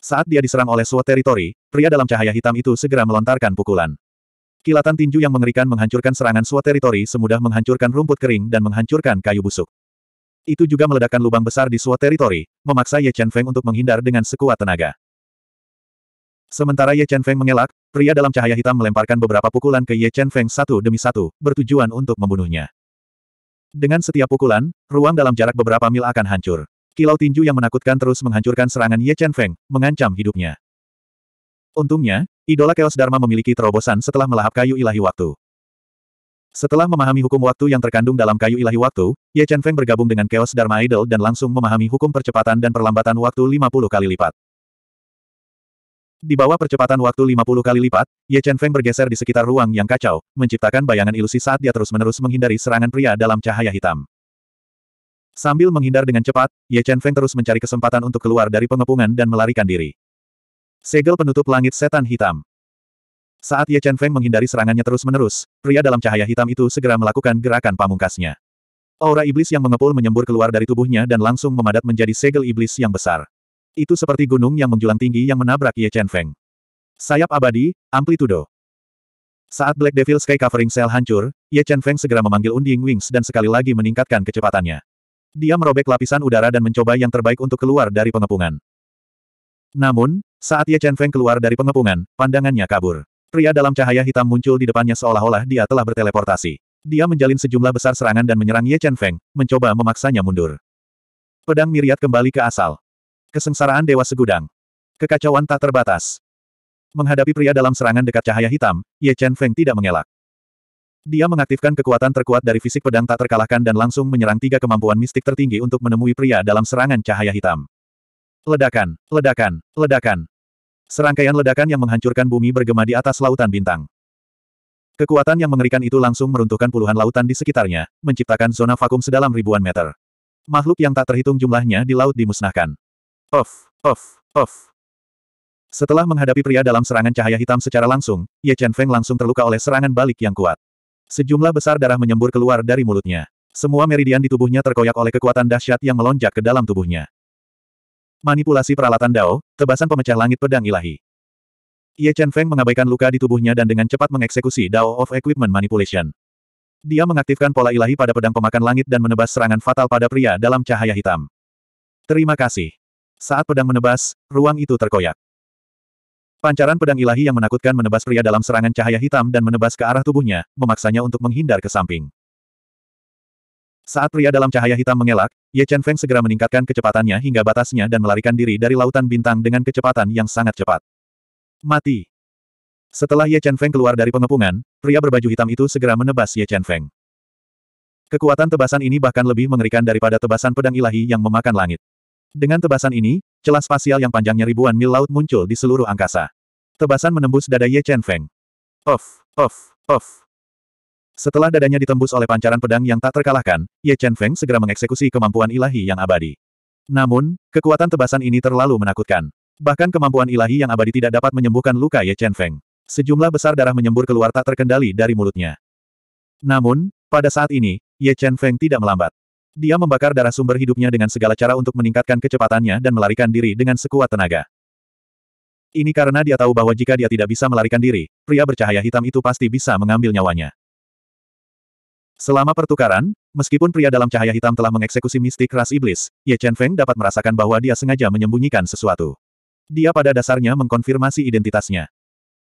Saat dia diserang oleh suatu teritori, pria dalam cahaya hitam itu segera melontarkan pukulan. Kilatan tinju yang mengerikan menghancurkan serangan suatu teritori semudah menghancurkan rumput kering dan menghancurkan kayu busuk. Itu juga meledakkan lubang besar di suatu teritori, memaksa Ye Chen Feng untuk menghindar dengan sekuat tenaga. Sementara Ye Chen Feng mengelak, pria dalam cahaya hitam melemparkan beberapa pukulan ke Ye Chen Feng satu demi satu, bertujuan untuk membunuhnya. Dengan setiap pukulan, ruang dalam jarak beberapa mil akan hancur. Kilau tinju yang menakutkan terus menghancurkan serangan Ye Chen Feng, mengancam hidupnya. Untungnya, idola Chaos Dharma memiliki terobosan setelah melahap kayu ilahi waktu. Setelah memahami hukum waktu yang terkandung dalam kayu ilahi waktu, Ye Chen Feng bergabung dengan Chaos Dharma Idol dan langsung memahami hukum percepatan dan perlambatan waktu 50 kali lipat. Di bawah percepatan waktu 50 kali lipat, Ye Chen Feng bergeser di sekitar ruang yang kacau, menciptakan bayangan ilusi saat dia terus-menerus menghindari serangan pria dalam cahaya hitam. Sambil menghindar dengan cepat, Ye Chen Feng terus mencari kesempatan untuk keluar dari pengepungan dan melarikan diri. Segel penutup langit setan hitam. Saat Ye Chen Feng menghindari serangannya terus-menerus, pria dalam cahaya hitam itu segera melakukan gerakan pamungkasnya. Aura iblis yang mengepul menyembur keluar dari tubuhnya dan langsung memadat menjadi segel iblis yang besar. Itu seperti gunung yang menjulang tinggi yang menabrak Ye Chen Feng. Sayap abadi, amplitudo. Saat Black Devil Sky Covering Cell hancur, Ye Chen Feng segera memanggil Unding Wings dan sekali lagi meningkatkan kecepatannya. Dia merobek lapisan udara dan mencoba yang terbaik untuk keluar dari pengepungan. Namun, saat Ye Chen Feng keluar dari pengepungan, pandangannya kabur. Pria dalam cahaya hitam muncul di depannya seolah-olah dia telah berteleportasi. Dia menjalin sejumlah besar serangan dan menyerang Ye Chen Feng, mencoba memaksanya mundur. Pedang miriat kembali ke asal. Kesengsaraan Dewa Segudang. Kekacauan tak terbatas. Menghadapi pria dalam serangan dekat cahaya hitam, Ye Chen Feng tidak mengelak. Dia mengaktifkan kekuatan terkuat dari fisik pedang tak terkalahkan dan langsung menyerang tiga kemampuan mistik tertinggi untuk menemui pria dalam serangan cahaya hitam. Ledakan, ledakan, ledakan. Serangkaian ledakan yang menghancurkan bumi bergema di atas lautan bintang. Kekuatan yang mengerikan itu langsung meruntuhkan puluhan lautan di sekitarnya, menciptakan zona vakum sedalam ribuan meter. Makhluk yang tak terhitung jumlahnya di laut dimusnahkan. Off, off, off. Setelah menghadapi pria dalam serangan cahaya hitam secara langsung, Ye Chen Feng langsung terluka oleh serangan balik yang kuat. Sejumlah besar darah menyembur keluar dari mulutnya. Semua meridian di tubuhnya terkoyak oleh kekuatan dahsyat yang melonjak ke dalam tubuhnya. Manipulasi peralatan Dao, tebasan pemecah langit pedang ilahi. Ye Chen Feng mengabaikan luka di tubuhnya dan dengan cepat mengeksekusi Dao of Equipment Manipulation. Dia mengaktifkan pola ilahi pada pedang pemakan langit dan menebas serangan fatal pada pria dalam cahaya hitam. Terima kasih. Saat pedang menebas, ruang itu terkoyak. Pancaran pedang ilahi yang menakutkan menebas pria dalam serangan cahaya hitam dan menebas ke arah tubuhnya, memaksanya untuk menghindar ke samping. Saat pria dalam cahaya hitam mengelak, Ye Chen Feng segera meningkatkan kecepatannya hingga batasnya dan melarikan diri dari lautan bintang dengan kecepatan yang sangat cepat. Mati. Setelah Ye Chen Feng keluar dari pengepungan, pria berbaju hitam itu segera menebas Ye Chen Feng. Kekuatan tebasan ini bahkan lebih mengerikan daripada tebasan pedang ilahi yang memakan langit. Dengan tebasan ini, celah spasial yang panjangnya ribuan mil laut muncul di seluruh angkasa. Tebasan menembus dada Ye Chen Feng. Of, of, of, setelah dadanya ditembus oleh pancaran pedang yang tak terkalahkan, Ye Chen Feng segera mengeksekusi kemampuan ilahi yang abadi. Namun, kekuatan tebasan ini terlalu menakutkan. Bahkan kemampuan ilahi yang abadi tidak dapat menyembuhkan luka Ye Chen Feng. Sejumlah besar darah menyembur keluar tak terkendali dari mulutnya. Namun, pada saat ini, Ye Chen Feng tidak melambat. Dia membakar darah sumber hidupnya dengan segala cara untuk meningkatkan kecepatannya dan melarikan diri dengan sekuat tenaga. Ini karena dia tahu bahwa jika dia tidak bisa melarikan diri, pria bercahaya hitam itu pasti bisa mengambil nyawanya. Selama pertukaran, meskipun pria dalam cahaya hitam telah mengeksekusi mistik ras iblis, Ye Chen Feng dapat merasakan bahwa dia sengaja menyembunyikan sesuatu. Dia pada dasarnya mengkonfirmasi identitasnya.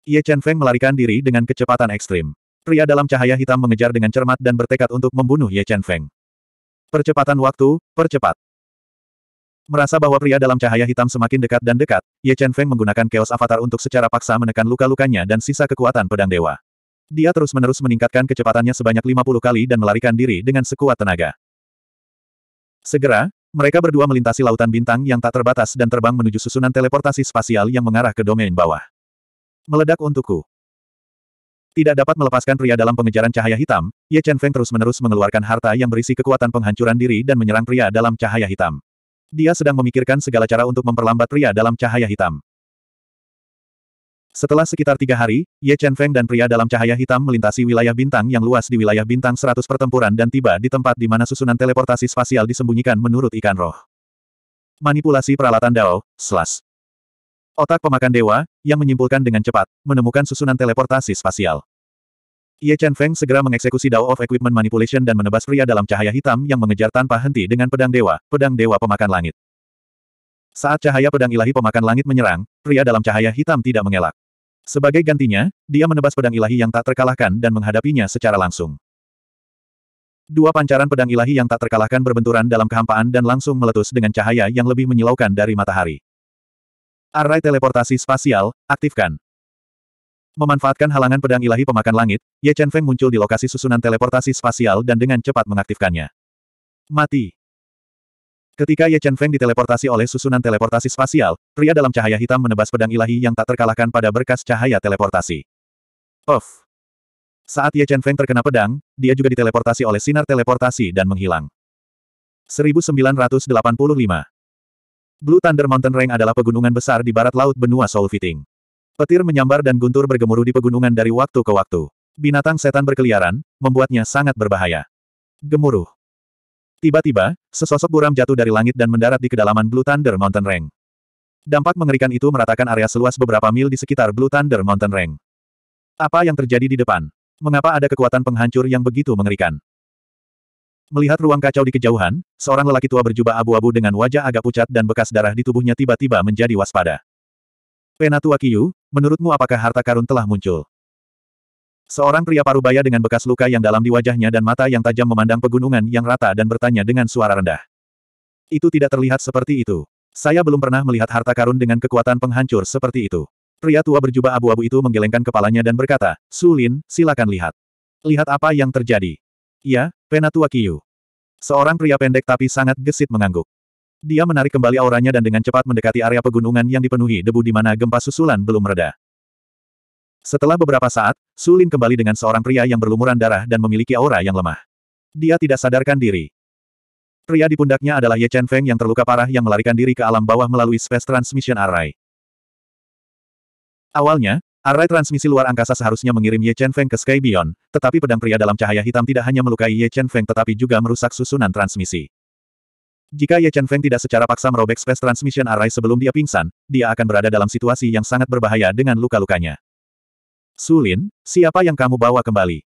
Ye Chen Feng melarikan diri dengan kecepatan ekstrim. Pria dalam cahaya hitam mengejar dengan cermat dan bertekad untuk membunuh Ye Chen Feng. Percepatan waktu, percepat. Merasa bahwa pria dalam cahaya hitam semakin dekat dan dekat, Ye Chen Feng menggunakan Chaos Avatar untuk secara paksa menekan luka-lukanya dan sisa kekuatan pedang dewa. Dia terus-menerus meningkatkan kecepatannya sebanyak 50 kali dan melarikan diri dengan sekuat tenaga. Segera, mereka berdua melintasi lautan bintang yang tak terbatas dan terbang menuju susunan teleportasi spasial yang mengarah ke domain bawah. Meledak untukku. Tidak dapat melepaskan pria dalam pengejaran cahaya hitam, Ye Chen Feng terus-menerus mengeluarkan harta yang berisi kekuatan penghancuran diri dan menyerang pria dalam cahaya hitam. Dia sedang memikirkan segala cara untuk memperlambat pria dalam cahaya hitam. Setelah sekitar tiga hari, Ye Chen Feng dan pria dalam cahaya hitam melintasi wilayah bintang yang luas di wilayah bintang 100 pertempuran dan tiba di tempat di mana susunan teleportasi spasial disembunyikan menurut ikan roh. Manipulasi peralatan Dao, Slash. Otak pemakan dewa, yang menyimpulkan dengan cepat, menemukan susunan teleportasi spasial. Ye Chen Feng segera mengeksekusi Dao of Equipment Manipulation dan menebas pria dalam cahaya hitam yang mengejar tanpa henti dengan pedang dewa, pedang dewa pemakan langit. Saat cahaya pedang ilahi pemakan langit menyerang, pria dalam cahaya hitam tidak mengelak. Sebagai gantinya, dia menebas pedang ilahi yang tak terkalahkan dan menghadapinya secara langsung. Dua pancaran pedang ilahi yang tak terkalahkan berbenturan dalam kehampaan dan langsung meletus dengan cahaya yang lebih menyilaukan dari matahari. Array teleportasi spasial, aktifkan. Memanfaatkan halangan pedang ilahi pemakan langit, Ye Chen Feng muncul di lokasi susunan teleportasi spasial dan dengan cepat mengaktifkannya. Mati. Ketika Ye Chen Feng diteleportasi oleh susunan teleportasi spasial, pria dalam cahaya hitam menebas pedang ilahi yang tak terkalahkan pada berkas cahaya teleportasi. Of. Saat Ye Chen Feng terkena pedang, dia juga diteleportasi oleh sinar teleportasi dan menghilang. 1985 Blue Thunder Mountain Range adalah pegunungan besar di barat laut benua Solviting. Petir menyambar dan guntur bergemuruh di pegunungan dari waktu ke waktu. Binatang setan berkeliaran, membuatnya sangat berbahaya. Gemuruh. Tiba-tiba, sesosok buram jatuh dari langit dan mendarat di kedalaman Blue Thunder Mountain Range. Dampak mengerikan itu meratakan area seluas beberapa mil di sekitar Blue Thunder Mountain Range. Apa yang terjadi di depan? Mengapa ada kekuatan penghancur yang begitu mengerikan? Melihat ruang kacau di kejauhan, seorang lelaki tua berjubah abu-abu dengan wajah agak pucat dan bekas darah di tubuhnya tiba-tiba menjadi waspada. Penatua Kiyu, menurutmu apakah harta karun telah muncul? Seorang pria parubaya dengan bekas luka yang dalam di wajahnya dan mata yang tajam memandang pegunungan yang rata dan bertanya dengan suara rendah. Itu tidak terlihat seperti itu. Saya belum pernah melihat harta karun dengan kekuatan penghancur seperti itu. Pria tua berjubah abu-abu itu menggelengkan kepalanya dan berkata, Sulin, silakan lihat. Lihat apa yang terjadi. Ya, Penatua Kiyu. Seorang pria pendek tapi sangat gesit mengangguk. Dia menarik kembali auranya dan dengan cepat mendekati area pegunungan yang dipenuhi debu di mana gempa susulan belum mereda. Setelah beberapa saat, Sulin kembali dengan seorang pria yang berlumuran darah dan memiliki aura yang lemah. Dia tidak sadarkan diri. Pria di pundaknya adalah Ye Chen Feng yang terluka parah yang melarikan diri ke alam bawah melalui Space Transmission Array. Awalnya, array transmisi luar angkasa seharusnya mengirim Ye Chen Feng ke Sky Beyond, tetapi pedang pria dalam cahaya hitam tidak hanya melukai Ye Chen Feng tetapi juga merusak susunan transmisi. Jika Ye Chen Feng tidak secara paksa merobek Space Transmission Array sebelum dia pingsan, dia akan berada dalam situasi yang sangat berbahaya dengan luka-lukanya. Sulin, siapa yang kamu bawa kembali?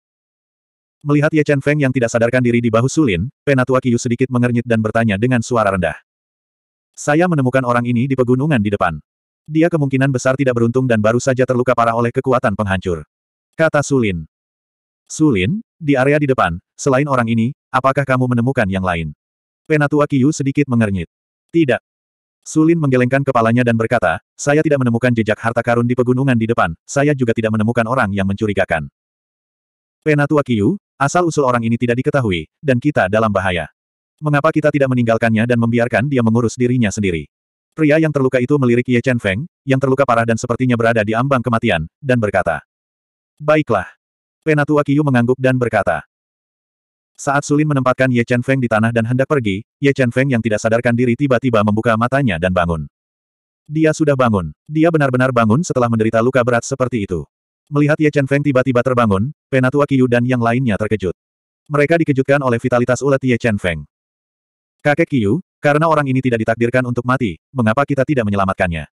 Melihat Ye Chen Feng yang tidak sadarkan diri di bahu Sulin, Penatua Kiyu sedikit mengernyit dan bertanya dengan suara rendah. Saya menemukan orang ini di pegunungan di depan. Dia kemungkinan besar tidak beruntung dan baru saja terluka parah oleh kekuatan penghancur. Kata Sulin. Sulin, di area di depan, selain orang ini, apakah kamu menemukan yang lain? Penatua Kiyu sedikit mengernyit. Tidak. Sulin menggelengkan kepalanya dan berkata, saya tidak menemukan jejak harta karun di pegunungan di depan, saya juga tidak menemukan orang yang mencurigakan. Penatua Kiyu, asal-usul orang ini tidak diketahui, dan kita dalam bahaya. Mengapa kita tidak meninggalkannya dan membiarkan dia mengurus dirinya sendiri? Pria yang terluka itu melirik Ye Chen Feng, yang terluka parah dan sepertinya berada di ambang kematian, dan berkata, Baiklah. Penatua Kiyu mengangguk dan berkata, saat Sulin menempatkan Ye Chen Feng di tanah dan hendak pergi, Ye Chen Feng yang tidak sadarkan diri tiba-tiba membuka matanya dan bangun. Dia sudah bangun. Dia benar-benar bangun setelah menderita luka berat seperti itu. Melihat Ye Chen Feng tiba-tiba terbangun, Penatua Qiyu dan yang lainnya terkejut. Mereka dikejutkan oleh vitalitas ulat Ye Chen Feng. Kakek Qiyu, karena orang ini tidak ditakdirkan untuk mati, mengapa kita tidak menyelamatkannya?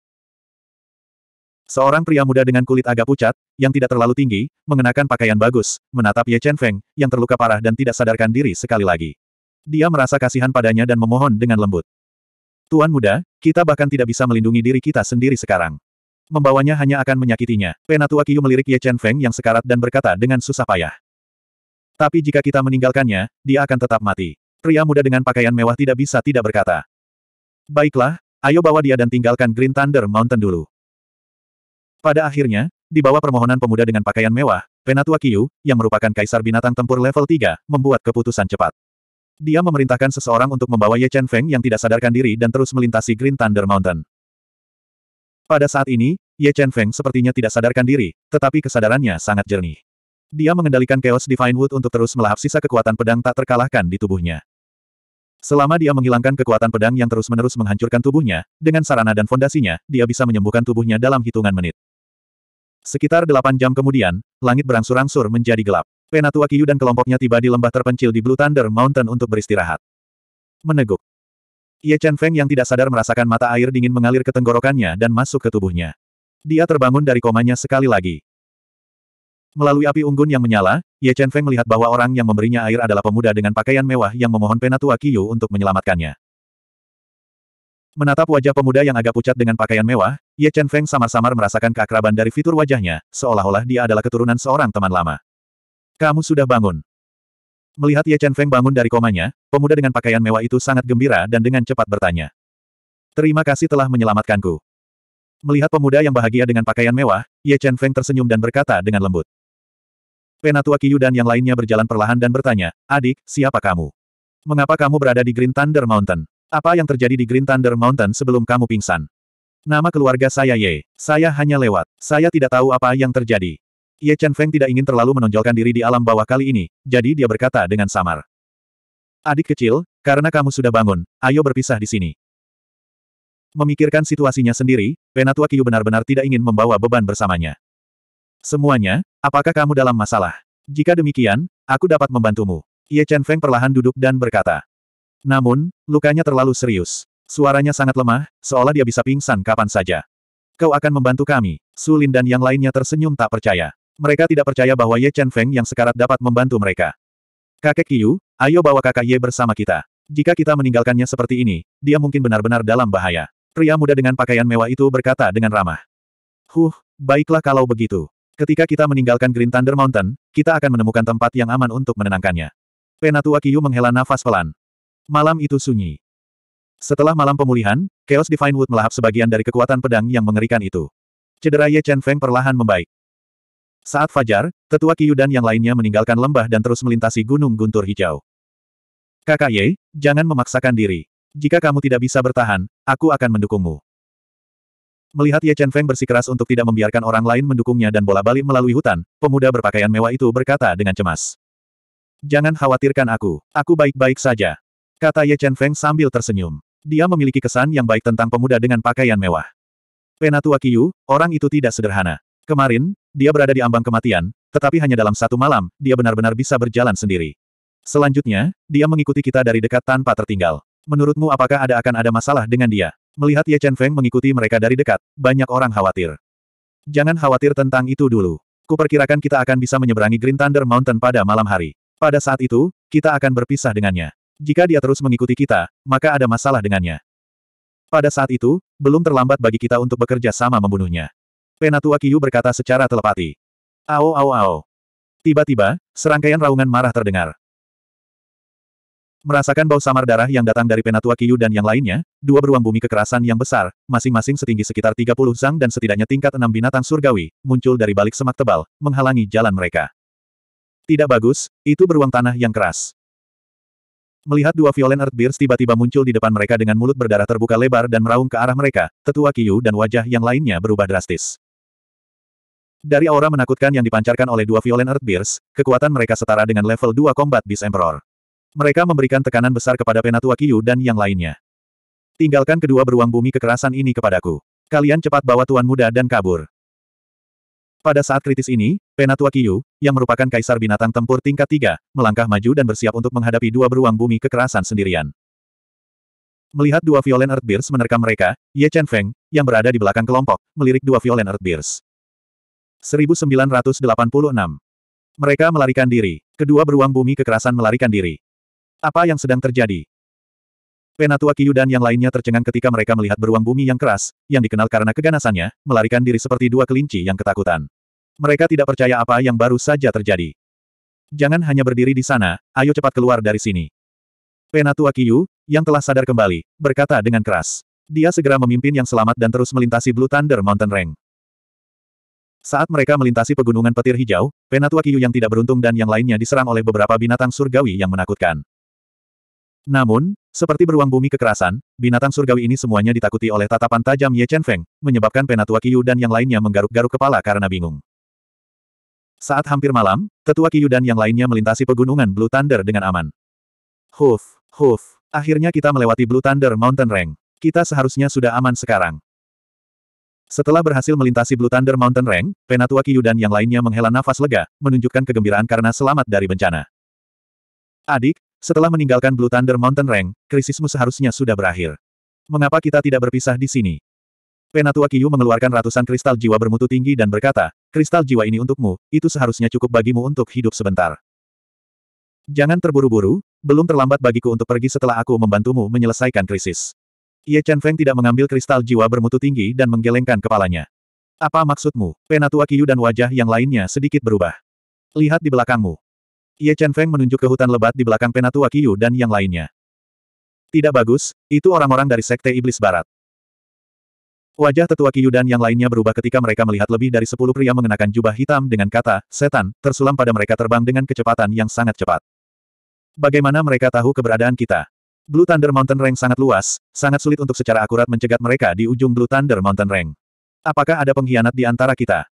Seorang pria muda dengan kulit agak pucat, yang tidak terlalu tinggi, mengenakan pakaian bagus, menatap Ye Chen Feng, yang terluka parah dan tidak sadarkan diri sekali lagi. Dia merasa kasihan padanya dan memohon dengan lembut. Tuan muda, kita bahkan tidak bisa melindungi diri kita sendiri sekarang. Membawanya hanya akan menyakitinya. Penatua Kiyu melirik Ye Chen Feng yang sekarat dan berkata dengan susah payah. Tapi jika kita meninggalkannya, dia akan tetap mati. Pria muda dengan pakaian mewah tidak bisa tidak berkata. Baiklah, ayo bawa dia dan tinggalkan Green Thunder Mountain dulu. Pada akhirnya, di bawah permohonan pemuda dengan pakaian mewah, Penatua Kiyu, yang merupakan kaisar binatang tempur level 3, membuat keputusan cepat. Dia memerintahkan seseorang untuk membawa Ye Chen Feng yang tidak sadarkan diri dan terus melintasi Green Thunder Mountain. Pada saat ini, Ye Chen Feng sepertinya tidak sadarkan diri, tetapi kesadarannya sangat jernih. Dia mengendalikan Chaos Divine Wood untuk terus melahap sisa kekuatan pedang tak terkalahkan di tubuhnya. Selama dia menghilangkan kekuatan pedang yang terus-menerus menghancurkan tubuhnya, dengan sarana dan fondasinya, dia bisa menyembuhkan tubuhnya dalam hitungan menit. Sekitar delapan jam kemudian, langit berangsur-angsur menjadi gelap. Penatua Kiyu dan kelompoknya tiba di lembah terpencil di Blue Thunder Mountain untuk beristirahat. Meneguk. Ye Chen Feng yang tidak sadar merasakan mata air dingin mengalir ke tenggorokannya dan masuk ke tubuhnya. Dia terbangun dari komanya sekali lagi. Melalui api unggun yang menyala, Ye Chen Feng melihat bahwa orang yang memberinya air adalah pemuda dengan pakaian mewah yang memohon Penatua Kiyu untuk menyelamatkannya. Menatap wajah pemuda yang agak pucat dengan pakaian mewah, Ye Chen Feng samar-samar merasakan keakraban dari fitur wajahnya, seolah-olah dia adalah keturunan seorang teman lama. Kamu sudah bangun. Melihat Ye Chen Feng bangun dari komanya, pemuda dengan pakaian mewah itu sangat gembira dan dengan cepat bertanya. Terima kasih telah menyelamatkanku. Melihat pemuda yang bahagia dengan pakaian mewah, Ye Chen Feng tersenyum dan berkata dengan lembut. Penatua Yu dan yang lainnya berjalan perlahan dan bertanya, Adik, siapa kamu? Mengapa kamu berada di Green Thunder Mountain? Apa yang terjadi di Green Thunder Mountain sebelum kamu pingsan? Nama keluarga saya Ye. Saya hanya lewat. Saya tidak tahu apa yang terjadi. Ye Chen Feng tidak ingin terlalu menonjolkan diri di alam bawah kali ini, jadi dia berkata dengan samar. Adik kecil, karena kamu sudah bangun, ayo berpisah di sini. Memikirkan situasinya sendiri, Penatua Kiyu benar-benar tidak ingin membawa beban bersamanya. Semuanya, apakah kamu dalam masalah? Jika demikian, aku dapat membantumu. Ye Chen Feng perlahan duduk dan berkata. Namun, lukanya terlalu serius. Suaranya sangat lemah, seolah dia bisa pingsan kapan saja. Kau akan membantu kami. Sulin dan yang lainnya tersenyum tak percaya. Mereka tidak percaya bahwa Ye Chen Feng yang sekarat dapat membantu mereka. Kakek Yu, ayo bawa kakak Ye bersama kita. Jika kita meninggalkannya seperti ini, dia mungkin benar-benar dalam bahaya. Pria muda dengan pakaian mewah itu berkata dengan ramah. Huh, baiklah kalau begitu. Ketika kita meninggalkan Green Thunder Mountain, kita akan menemukan tempat yang aman untuk menenangkannya. Penatua Kiyu menghela nafas pelan. Malam itu sunyi. Setelah malam pemulihan, Chaos Divine Wood melahap sebagian dari kekuatan pedang yang mengerikan itu. Cedera Ye Chen Feng perlahan membaik. Saat fajar, tetua Qiyu dan yang lainnya meninggalkan lembah dan terus melintasi gunung guntur hijau. Kakak Ye, jangan memaksakan diri. Jika kamu tidak bisa bertahan, aku akan mendukungmu. Melihat Ye Chen Feng bersikeras untuk tidak membiarkan orang lain mendukungnya dan bola balik melalui hutan, pemuda berpakaian mewah itu berkata dengan cemas. Jangan khawatirkan aku, aku baik-baik saja. Kata Ye Chen Feng sambil tersenyum. Dia memiliki kesan yang baik tentang pemuda dengan pakaian mewah. Penatua Kiyu, orang itu tidak sederhana. Kemarin, dia berada di ambang kematian, tetapi hanya dalam satu malam, dia benar-benar bisa berjalan sendiri. Selanjutnya, dia mengikuti kita dari dekat tanpa tertinggal. Menurutmu apakah ada akan ada masalah dengan dia? Melihat Ye Chen Feng mengikuti mereka dari dekat, banyak orang khawatir. Jangan khawatir tentang itu dulu. Kuperkirakan kita akan bisa menyeberangi Green Thunder Mountain pada malam hari. Pada saat itu, kita akan berpisah dengannya. Jika dia terus mengikuti kita, maka ada masalah dengannya. Pada saat itu, belum terlambat bagi kita untuk bekerja sama membunuhnya. Penatua Kiyu berkata secara telepati. Ao ao ao. Tiba-tiba, serangkaian raungan marah terdengar. Merasakan bau samar darah yang datang dari Penatua Kiyu dan yang lainnya, dua beruang bumi kekerasan yang besar, masing-masing setinggi sekitar 30 zang dan setidaknya tingkat enam binatang surgawi, muncul dari balik semak tebal, menghalangi jalan mereka. Tidak bagus, itu beruang tanah yang keras. Melihat dua Violent Earthbeards tiba-tiba muncul di depan mereka dengan mulut berdarah terbuka lebar dan meraung ke arah mereka, tetua Kiyu dan wajah yang lainnya berubah drastis. Dari aura menakutkan yang dipancarkan oleh dua Violent Earthbeards, kekuatan mereka setara dengan level 2 Combat Beast Emperor. Mereka memberikan tekanan besar kepada Penatua Kiyu dan yang lainnya. Tinggalkan kedua beruang bumi kekerasan ini kepadaku. Kalian cepat bawa Tuan Muda dan kabur. Pada saat kritis ini, Penatua Kiyu, yang merupakan kaisar binatang tempur tingkat tiga, melangkah maju dan bersiap untuk menghadapi dua beruang bumi kekerasan sendirian. Melihat dua Violent Earthbeards menerkam mereka, Ye Chen Feng, yang berada di belakang kelompok, melirik dua Violent Earthbeards. 1986. Mereka melarikan diri. Kedua beruang bumi kekerasan melarikan diri. Apa yang sedang terjadi? Penatua Kiyu dan yang lainnya tercengang ketika mereka melihat beruang bumi yang keras, yang dikenal karena keganasannya, melarikan diri seperti dua kelinci yang ketakutan. Mereka tidak percaya apa yang baru saja terjadi. Jangan hanya berdiri di sana, ayo cepat keluar dari sini. Penatua Kiyu, yang telah sadar kembali, berkata dengan keras. Dia segera memimpin yang selamat dan terus melintasi Blue Thunder Mountain Range. Saat mereka melintasi pegunungan petir hijau, Penatua Kiyu yang tidak beruntung dan yang lainnya diserang oleh beberapa binatang surgawi yang menakutkan. Namun, seperti beruang bumi kekerasan, binatang surgawi ini semuanya ditakuti oleh tatapan tajam Ye Chen Feng, menyebabkan Penatua Qiyu dan yang lainnya menggaruk-garuk kepala karena bingung. Saat hampir malam, Tetua Qiyu dan yang lainnya melintasi pegunungan Blue Thunder dengan aman. Huf, huf, akhirnya kita melewati Blue Thunder Mountain Range. Kita seharusnya sudah aman sekarang. Setelah berhasil melintasi Blue Thunder Mountain Range, Penatua Qiyu dan yang lainnya menghela nafas lega, menunjukkan kegembiraan karena selamat dari bencana. Adik, setelah meninggalkan Blue Thunder Mountain Rank, krisismu seharusnya sudah berakhir. Mengapa kita tidak berpisah di sini? Penatua Kiyu mengeluarkan ratusan kristal jiwa bermutu tinggi dan berkata, kristal jiwa ini untukmu, itu seharusnya cukup bagimu untuk hidup sebentar. Jangan terburu-buru, belum terlambat bagiku untuk pergi setelah aku membantumu menyelesaikan krisis. Ye Chen Feng tidak mengambil kristal jiwa bermutu tinggi dan menggelengkan kepalanya. Apa maksudmu? Penatua Kiyu dan wajah yang lainnya sedikit berubah. Lihat di belakangmu. Ye Chen Feng menunjuk ke hutan lebat di belakang Penatua Qiyu dan yang lainnya. Tidak bagus, itu orang-orang dari Sekte Iblis Barat. Wajah tetua Qiyu dan yang lainnya berubah ketika mereka melihat lebih dari sepuluh pria mengenakan jubah hitam dengan kata, setan, tersulam pada mereka terbang dengan kecepatan yang sangat cepat. Bagaimana mereka tahu keberadaan kita? Blue Thunder Mountain Range sangat luas, sangat sulit untuk secara akurat mencegat mereka di ujung Blue Thunder Mountain Range. Apakah ada pengkhianat di antara kita?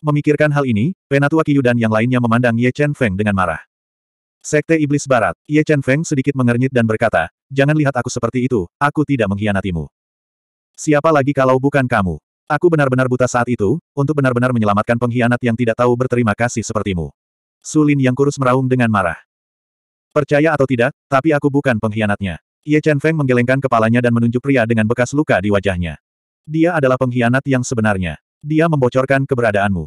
Memikirkan hal ini, Penatua Qiyu dan yang lainnya memandang Ye Chen Feng dengan marah. Sekte Iblis Barat, Ye Chen Feng sedikit mengernyit dan berkata, Jangan lihat aku seperti itu, aku tidak mengkhianatimu. Siapa lagi kalau bukan kamu? Aku benar-benar buta saat itu, untuk benar-benar menyelamatkan pengkhianat yang tidak tahu berterima kasih sepertimu. Sulin yang kurus meraung dengan marah. Percaya atau tidak, tapi aku bukan pengkhianatnya. Ye Chen Feng menggelengkan kepalanya dan menunjuk pria dengan bekas luka di wajahnya. Dia adalah pengkhianat yang sebenarnya. Dia membocorkan keberadaanmu.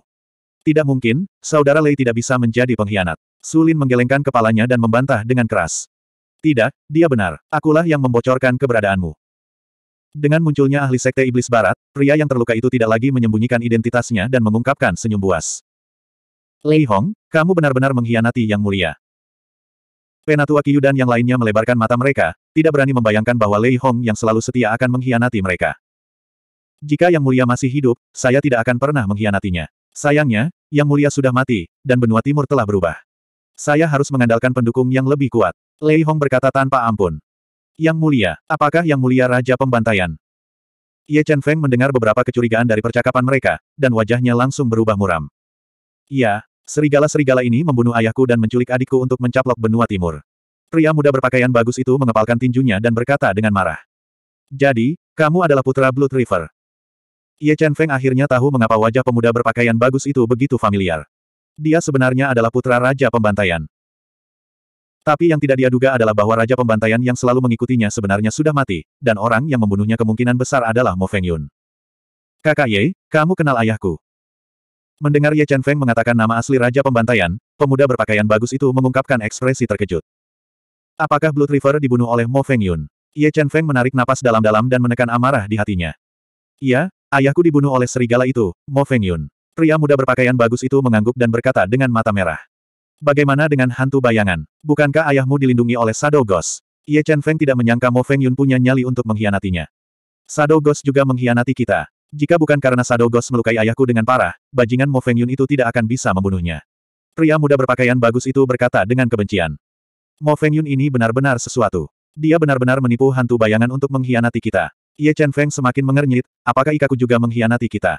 Tidak mungkin, saudara Lei tidak bisa menjadi pengkhianat. Sulin menggelengkan kepalanya dan membantah dengan keras. Tidak, dia benar. Akulah yang membocorkan keberadaanmu. Dengan munculnya ahli sekte iblis barat, pria yang terluka itu tidak lagi menyembunyikan identitasnya dan mengungkapkan senyum buas. Lei Hong, kamu benar-benar mengkhianati yang mulia. Penatua Kiyu dan yang lainnya melebarkan mata mereka, tidak berani membayangkan bahwa Lei Hong yang selalu setia akan mengkhianati mereka. Jika Yang Mulia masih hidup, saya tidak akan pernah mengkhianatinya. Sayangnya, Yang Mulia sudah mati, dan benua timur telah berubah. Saya harus mengandalkan pendukung yang lebih kuat. Lei Hong berkata tanpa ampun. Yang Mulia, apakah Yang Mulia Raja Pembantaian? Ye Chen Feng mendengar beberapa kecurigaan dari percakapan mereka, dan wajahnya langsung berubah muram. Ya, serigala-serigala ini membunuh ayahku dan menculik adikku untuk mencaplok benua timur. Pria muda berpakaian bagus itu mengepalkan tinjunya dan berkata dengan marah. Jadi, kamu adalah putra Blood River. Ye Chen Feng akhirnya tahu mengapa wajah pemuda berpakaian bagus itu begitu familiar. Dia sebenarnya adalah putra Raja Pembantaian. Tapi yang tidak dia duga adalah bahwa Raja Pembantaian yang selalu mengikutinya sebenarnya sudah mati, dan orang yang membunuhnya kemungkinan besar adalah Mo Feng Yun. Kakak Ye, kamu kenal ayahku. Mendengar Ye Chen Feng mengatakan nama asli Raja Pembantaian, pemuda berpakaian bagus itu mengungkapkan ekspresi terkejut. Apakah Blood River dibunuh oleh Mo Feng Yun? Ye Chen Feng menarik napas dalam-dalam dan menekan amarah di hatinya. Iya, Ayahku dibunuh oleh serigala itu, Mo Feng Yun. Pria muda berpakaian bagus itu mengangguk dan berkata dengan mata merah. Bagaimana dengan hantu bayangan? Bukankah ayahmu dilindungi oleh Shadow Ghost? Ye Chen Feng tidak menyangka Mo Feng Yun punya nyali untuk mengkhianatinya. Shadow Ghost juga mengkhianati kita. Jika bukan karena Shadow Ghost melukai ayahku dengan parah, bajingan Mo Feng Yun itu tidak akan bisa membunuhnya. Pria muda berpakaian bagus itu berkata dengan kebencian. Mo Feng Yun ini benar-benar sesuatu. Dia benar-benar menipu hantu bayangan untuk mengkhianati kita. Ye Chen Feng semakin mengernyit, apakah Ikaku juga mengkhianati kita?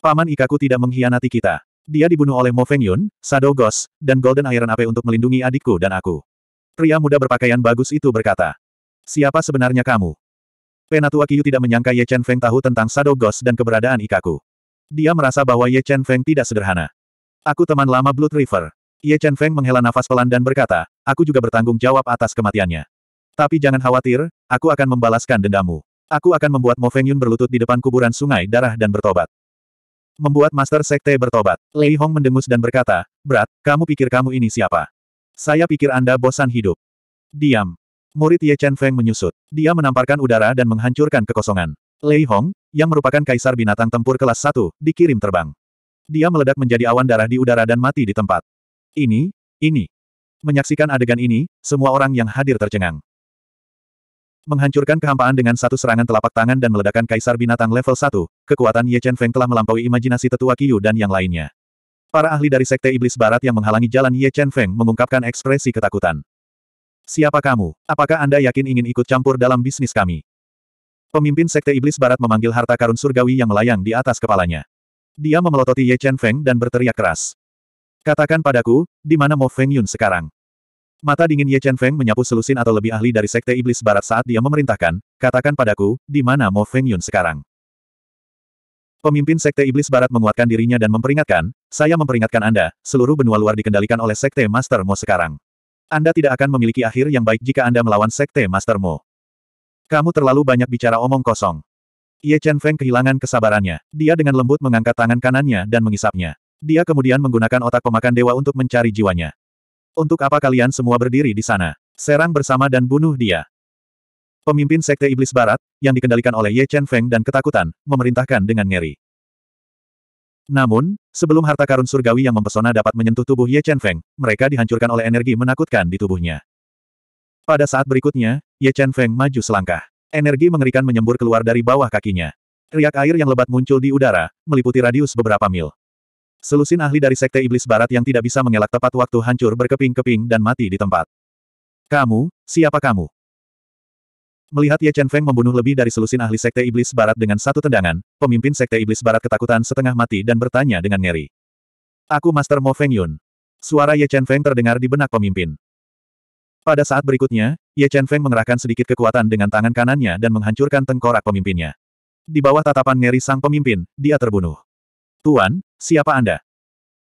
Paman Ikaku tidak mengkhianati kita. Dia dibunuh oleh Mo Feng Yun, Shadow Ghost, dan Golden Iron Ape untuk melindungi adikku dan aku. Pria muda berpakaian bagus itu berkata. Siapa sebenarnya kamu? Penatua Kiyu tidak menyangka Ye Chen Feng tahu tentang Shadow Ghost dan keberadaan Ikaku. Dia merasa bahwa Ye Chen Feng tidak sederhana. Aku teman lama Blood River. Ye Chen Feng menghela nafas pelan dan berkata, aku juga bertanggung jawab atas kematiannya. Tapi jangan khawatir, aku akan membalaskan dendamu. Aku akan membuat Mo Fengyun berlutut di depan kuburan sungai darah dan bertobat. Membuat Master Sekte bertobat. Lei Hong mendengus dan berkata, Brat, kamu pikir kamu ini siapa? Saya pikir Anda bosan hidup. Diam. Murid Ye Chen Feng menyusut. Dia menamparkan udara dan menghancurkan kekosongan. Lei Hong, yang merupakan kaisar binatang tempur kelas 1, dikirim terbang. Dia meledak menjadi awan darah di udara dan mati di tempat. Ini, ini. Menyaksikan adegan ini, semua orang yang hadir tercengang. Menghancurkan kehampaan dengan satu serangan telapak tangan dan meledakkan kaisar binatang level 1, kekuatan Ye Chen Feng telah melampaui imajinasi tetua Qiyu dan yang lainnya. Para ahli dari Sekte Iblis Barat yang menghalangi jalan Ye Chen Feng mengungkapkan ekspresi ketakutan. Siapa kamu? Apakah Anda yakin ingin ikut campur dalam bisnis kami? Pemimpin Sekte Iblis Barat memanggil harta karun surgawi yang melayang di atas kepalanya. Dia memelototi Ye Chen Feng dan berteriak keras. Katakan padaku, di mana Mo Feng Yun sekarang? Mata dingin Ye Chen Feng menyapu selusin atau lebih ahli dari Sekte Iblis Barat saat dia memerintahkan, katakan padaku, di mana Mo Feng Yun sekarang. Pemimpin Sekte Iblis Barat menguatkan dirinya dan memperingatkan, saya memperingatkan Anda, seluruh benua luar dikendalikan oleh Sekte Master Mo sekarang. Anda tidak akan memiliki akhir yang baik jika Anda melawan Sekte Master Mo. Kamu terlalu banyak bicara omong kosong. Ye Chen Feng kehilangan kesabarannya. Dia dengan lembut mengangkat tangan kanannya dan mengisapnya. Dia kemudian menggunakan otak pemakan dewa untuk mencari jiwanya. Untuk apa kalian semua berdiri di sana? Serang bersama dan bunuh dia. Pemimpin Sekte Iblis Barat, yang dikendalikan oleh Ye Chen Feng dan ketakutan, memerintahkan dengan ngeri. Namun, sebelum harta karun surgawi yang mempesona dapat menyentuh tubuh Ye Chen Feng, mereka dihancurkan oleh energi menakutkan di tubuhnya. Pada saat berikutnya, Ye Chen Feng maju selangkah. Energi mengerikan menyembur keluar dari bawah kakinya. Riak air yang lebat muncul di udara, meliputi radius beberapa mil. Selusin ahli dari Sekte Iblis Barat yang tidak bisa mengelak tepat waktu hancur berkeping-keping dan mati di tempat. Kamu, siapa kamu? Melihat Ye Chen Feng membunuh lebih dari selusin ahli Sekte Iblis Barat dengan satu tendangan, pemimpin Sekte Iblis Barat ketakutan setengah mati dan bertanya dengan ngeri. Aku Master Mo Feng Yun. Suara Ye Chen Feng terdengar di benak pemimpin. Pada saat berikutnya, Ye Chen Feng mengerahkan sedikit kekuatan dengan tangan kanannya dan menghancurkan tengkorak pemimpinnya. Di bawah tatapan ngeri sang pemimpin, dia terbunuh. Tuan, Siapa Anda?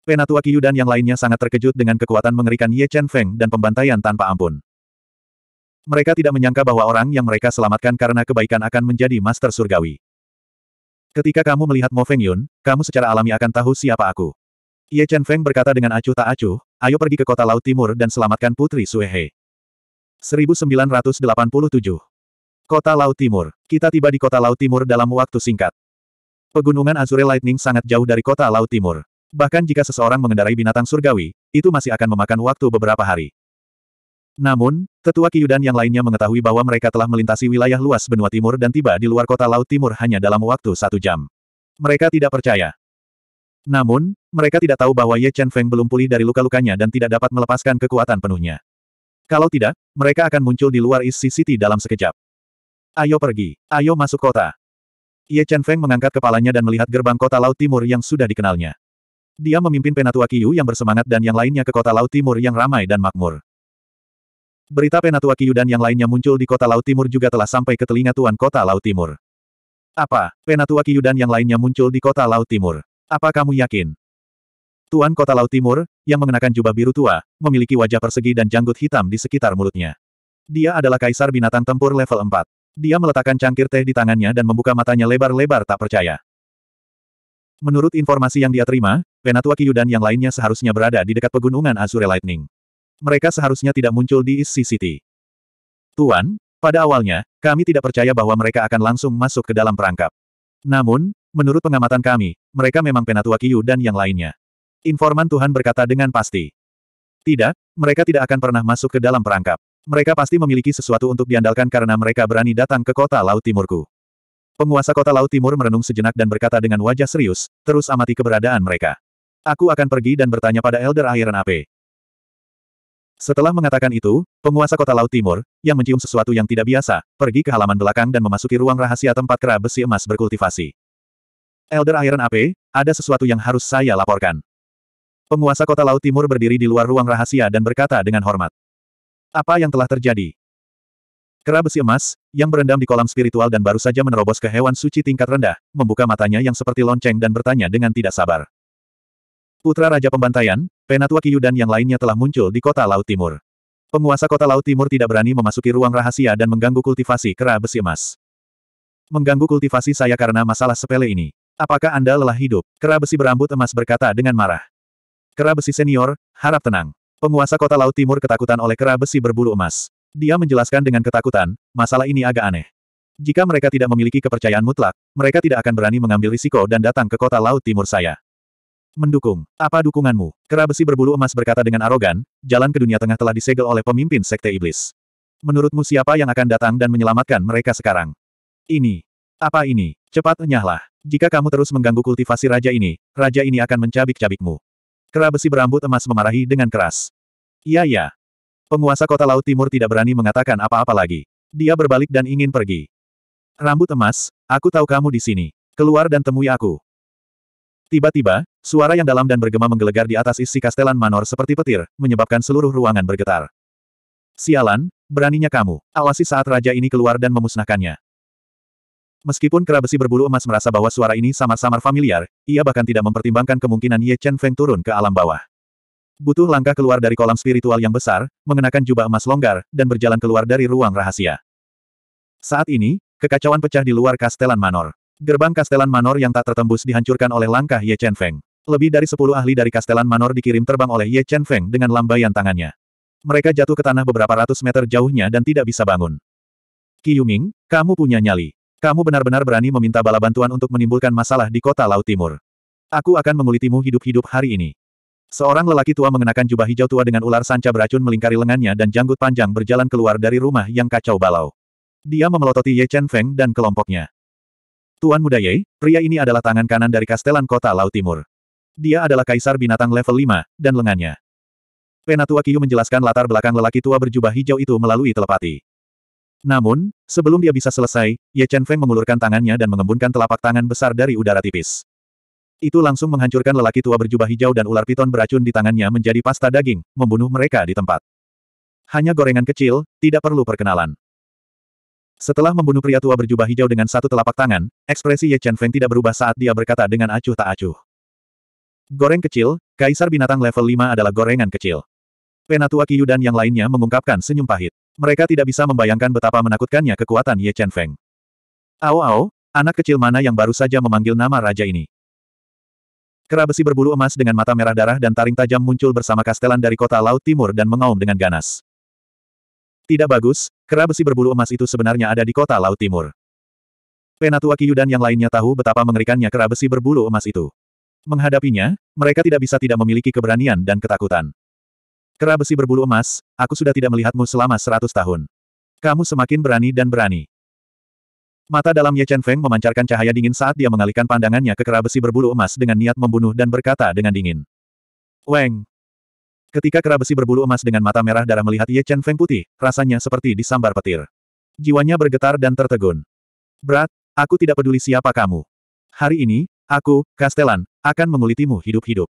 Penatua Kiyu dan yang lainnya sangat terkejut dengan kekuatan mengerikan Ye Chen Feng dan pembantaian tanpa ampun. Mereka tidak menyangka bahwa orang yang mereka selamatkan karena kebaikan akan menjadi master surgawi. Ketika kamu melihat Mo Feng Yun, kamu secara alami akan tahu siapa aku. Ye Chen Feng berkata dengan acuh tak acuh, ayo pergi ke kota Laut Timur dan selamatkan Putri Suehe. 1987 Kota Laut Timur. Kita tiba di Kota Laut Timur dalam waktu singkat. Pegunungan Azure Lightning sangat jauh dari kota Laut Timur. Bahkan jika seseorang mengendarai binatang surgawi, itu masih akan memakan waktu beberapa hari. Namun, tetua Kyudan yang lainnya mengetahui bahwa mereka telah melintasi wilayah luas benua timur dan tiba di luar kota Laut Timur hanya dalam waktu satu jam. Mereka tidak percaya. Namun, mereka tidak tahu bahwa Ye Chen Feng belum pulih dari luka-lukanya dan tidak dapat melepaskan kekuatan penuhnya. Kalau tidak, mereka akan muncul di luar East City dalam sekejap. Ayo pergi, ayo masuk kota. Ye Chen Feng mengangkat kepalanya dan melihat gerbang kota Laut Timur yang sudah dikenalnya. Dia memimpin Penatua Yu yang bersemangat dan yang lainnya ke kota Laut Timur yang ramai dan makmur. Berita Penatua Yu dan yang lainnya muncul di kota Laut Timur juga telah sampai ke telinga Tuan Kota Laut Timur. Apa, Penatua Yu dan yang lainnya muncul di kota Laut Timur? Apa kamu yakin? Tuan Kota Laut Timur, yang mengenakan jubah biru tua, memiliki wajah persegi dan janggut hitam di sekitar mulutnya. Dia adalah kaisar binatang tempur level 4. Dia meletakkan cangkir teh di tangannya dan membuka matanya lebar-lebar tak percaya. Menurut informasi yang dia terima, Penatua Kiyu dan yang lainnya seharusnya berada di dekat pegunungan Azure Lightning. Mereka seharusnya tidak muncul di East Sea City. Tuan, pada awalnya, kami tidak percaya bahwa mereka akan langsung masuk ke dalam perangkap. Namun, menurut pengamatan kami, mereka memang Penatua Kiyu dan yang lainnya. Informan Tuhan berkata dengan pasti. Tidak, mereka tidak akan pernah masuk ke dalam perangkap. Mereka pasti memiliki sesuatu untuk diandalkan karena mereka berani datang ke kota Laut Timurku. Penguasa kota Laut Timur merenung sejenak dan berkata dengan wajah serius, terus amati keberadaan mereka. Aku akan pergi dan bertanya pada Elder Iron Ape. Setelah mengatakan itu, penguasa kota Laut Timur, yang mencium sesuatu yang tidak biasa, pergi ke halaman belakang dan memasuki ruang rahasia tempat kera besi emas berkultivasi. Elder Iron Ape, ada sesuatu yang harus saya laporkan. Penguasa kota Laut Timur berdiri di luar ruang rahasia dan berkata dengan hormat. Apa yang telah terjadi? Kera besi emas, yang berendam di kolam spiritual dan baru saja menerobos ke hewan suci tingkat rendah, membuka matanya yang seperti lonceng dan bertanya dengan tidak sabar. Putra Raja Pembantaian, Penatua Kiyu dan yang lainnya telah muncul di kota Laut Timur. Penguasa kota Laut Timur tidak berani memasuki ruang rahasia dan mengganggu kultivasi kera besi emas. Mengganggu kultivasi saya karena masalah sepele ini. Apakah Anda lelah hidup? Kera besi berambut emas berkata dengan marah. Kera besi senior, harap tenang. Penguasa kota Laut Timur ketakutan oleh kera besi berbulu emas. Dia menjelaskan dengan ketakutan, masalah ini agak aneh. Jika mereka tidak memiliki kepercayaan mutlak, mereka tidak akan berani mengambil risiko dan datang ke kota Laut Timur saya. Mendukung. Apa dukunganmu? Kera besi berbulu emas berkata dengan arogan, jalan ke dunia tengah telah disegel oleh pemimpin sekte iblis. Menurutmu siapa yang akan datang dan menyelamatkan mereka sekarang? Ini. Apa ini? Cepat enyahlah. Jika kamu terus mengganggu kultivasi raja ini, raja ini akan mencabik-cabikmu. Kera besi berambut emas memarahi dengan keras. Iya ya. Penguasa kota Laut Timur tidak berani mengatakan apa-apa lagi. Dia berbalik dan ingin pergi. Rambut emas, aku tahu kamu di sini. Keluar dan temui aku. Tiba-tiba, suara yang dalam dan bergema menggelegar di atas isi kastelan Manor seperti petir, menyebabkan seluruh ruangan bergetar. Sialan, beraninya kamu, awasi saat raja ini keluar dan memusnahkannya. Meskipun kera besi berbulu emas merasa bahwa suara ini samar-samar familiar, ia bahkan tidak mempertimbangkan kemungkinan Ye Chen Feng turun ke alam bawah. Butuh langkah keluar dari kolam spiritual yang besar, mengenakan jubah emas longgar, dan berjalan keluar dari ruang rahasia. Saat ini, kekacauan pecah di luar Kastelan Manor. Gerbang Kastelan Manor yang tak tertembus dihancurkan oleh langkah Ye Chen Feng. Lebih dari sepuluh ahli dari Kastelan Manor dikirim terbang oleh Ye Chen Feng dengan lambaian tangannya. Mereka jatuh ke tanah beberapa ratus meter jauhnya dan tidak bisa bangun. Qi Yuming, kamu punya nyali. Kamu benar-benar berani meminta bala bantuan untuk menimbulkan masalah di kota Laut Timur. Aku akan mengulitimu hidup-hidup hari ini. Seorang lelaki tua mengenakan jubah hijau tua dengan ular sanca beracun melingkari lengannya dan janggut panjang berjalan keluar dari rumah yang kacau balau. Dia memelototi Ye Chen Feng dan kelompoknya. Tuan Muda Ye, pria ini adalah tangan kanan dari kastelan kota Laut Timur. Dia adalah kaisar binatang level 5, dan lengannya. Penatua Kiyu menjelaskan latar belakang lelaki tua berjubah hijau itu melalui telepati. Namun, sebelum dia bisa selesai, Ye Chen Feng mengulurkan tangannya dan mengembunkan telapak tangan besar dari udara tipis. Itu langsung menghancurkan lelaki tua berjubah hijau dan ular piton beracun di tangannya menjadi pasta daging, membunuh mereka di tempat. Hanya gorengan kecil, tidak perlu perkenalan. Setelah membunuh pria tua berjubah hijau dengan satu telapak tangan, ekspresi Ye Chen Feng tidak berubah saat dia berkata dengan acuh tak acuh. Goreng kecil, kaisar binatang level 5 adalah gorengan kecil. Penatua Qiyu dan yang lainnya mengungkapkan senyum pahit. Mereka tidak bisa membayangkan betapa menakutkannya kekuatan Ye Chen Feng. Ao Ao, anak kecil mana yang baru saja memanggil nama raja ini? Kera besi berbulu emas dengan mata merah darah dan taring tajam muncul bersama kastelan dari kota Laut Timur dan mengaum dengan ganas. Tidak bagus, kera besi berbulu emas itu sebenarnya ada di kota Laut Timur. Penatua Kiyu dan yang lainnya tahu betapa mengerikannya kera besi berbulu emas itu. Menghadapinya, mereka tidak bisa tidak memiliki keberanian dan ketakutan. Kera besi berbulu emas, aku sudah tidak melihatmu selama seratus tahun. Kamu semakin berani dan berani. Mata dalam Ye Chen Feng memancarkan cahaya dingin saat dia mengalihkan pandangannya ke kera besi berbulu emas dengan niat membunuh dan berkata dengan dingin. Weng! Ketika kera besi berbulu emas dengan mata merah darah melihat Ye Chen Feng putih, rasanya seperti disambar petir. Jiwanya bergetar dan tertegun. Berat, aku tidak peduli siapa kamu. Hari ini, aku, Kastelan, akan mengulitimu hidup-hidup.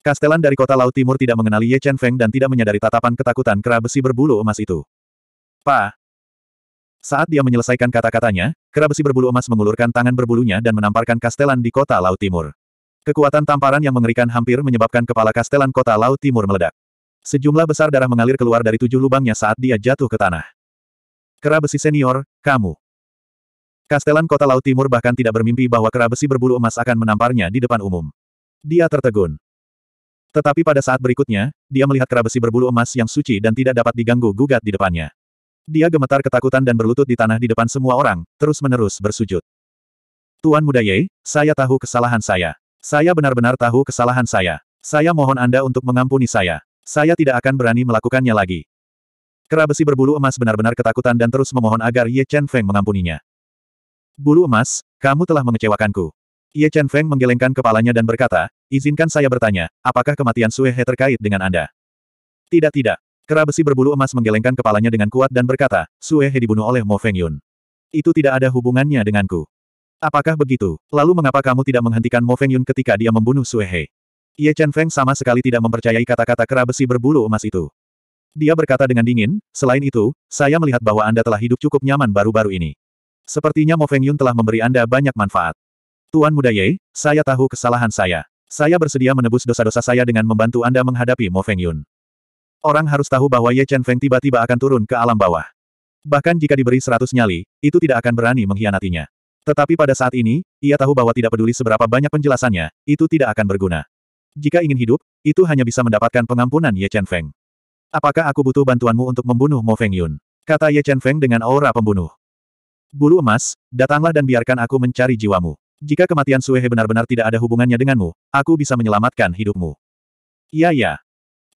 Kastelan dari kota Laut Timur tidak mengenali Ye Chen Feng dan tidak menyadari tatapan ketakutan kera besi berbulu emas itu. Pa! Saat dia menyelesaikan kata-katanya, kera besi berbulu emas mengulurkan tangan berbulunya dan menamparkan Kastelan di kota Laut Timur. Kekuatan tamparan yang mengerikan hampir menyebabkan kepala Kastelan kota Laut Timur meledak. Sejumlah besar darah mengalir keluar dari tujuh lubangnya saat dia jatuh ke tanah. Kera besi senior, kamu. Kastelan kota Laut Timur bahkan tidak bermimpi bahwa kera besi berbulu emas akan menamparnya di depan umum. Dia tertegun. Tetapi pada saat berikutnya, dia melihat kera besi berbulu emas yang suci dan tidak dapat diganggu gugat di depannya. Dia gemetar ketakutan dan berlutut di tanah di depan semua orang, terus-menerus bersujud. Tuan Muda Ye, saya tahu kesalahan saya. Saya benar-benar tahu kesalahan saya. Saya mohon Anda untuk mengampuni saya. Saya tidak akan berani melakukannya lagi. Kera besi berbulu emas benar-benar ketakutan dan terus memohon agar Ye Chen Feng mengampuninya. Bulu emas, kamu telah mengecewakanku. Ye Chen Feng menggelengkan kepalanya dan berkata, izinkan saya bertanya, apakah kematian Sue He terkait dengan Anda? Tidak tidak. Kera besi berbulu emas menggelengkan kepalanya dengan kuat dan berkata, Sue He dibunuh oleh Mo Feng Yun. Itu tidak ada hubungannya denganku. Apakah begitu? Lalu mengapa kamu tidak menghentikan Mo Feng Yun ketika dia membunuh Sue He? Ye Chen Feng sama sekali tidak mempercayai kata-kata kera besi berbulu emas itu. Dia berkata dengan dingin, selain itu, saya melihat bahwa Anda telah hidup cukup nyaman baru-baru ini. Sepertinya Mo Feng Yun telah memberi Anda banyak manfaat. Tuan Muda Ye, saya tahu kesalahan saya. Saya bersedia menebus dosa-dosa saya dengan membantu Anda menghadapi Mo Feng Yun. Orang harus tahu bahwa Ye Chen Feng tiba-tiba akan turun ke alam bawah. Bahkan jika diberi seratus nyali, itu tidak akan berani mengkhianatinya. Tetapi pada saat ini, ia tahu bahwa tidak peduli seberapa banyak penjelasannya, itu tidak akan berguna. Jika ingin hidup, itu hanya bisa mendapatkan pengampunan Ye Chen Feng. Apakah aku butuh bantuanmu untuk membunuh Mo Feng Yun? Kata Ye Chen Feng dengan aura pembunuh. Bulu emas, datanglah dan biarkan aku mencari jiwamu. Jika kematian Suehe benar-benar tidak ada hubungannya denganmu, aku bisa menyelamatkan hidupmu. Iya ya.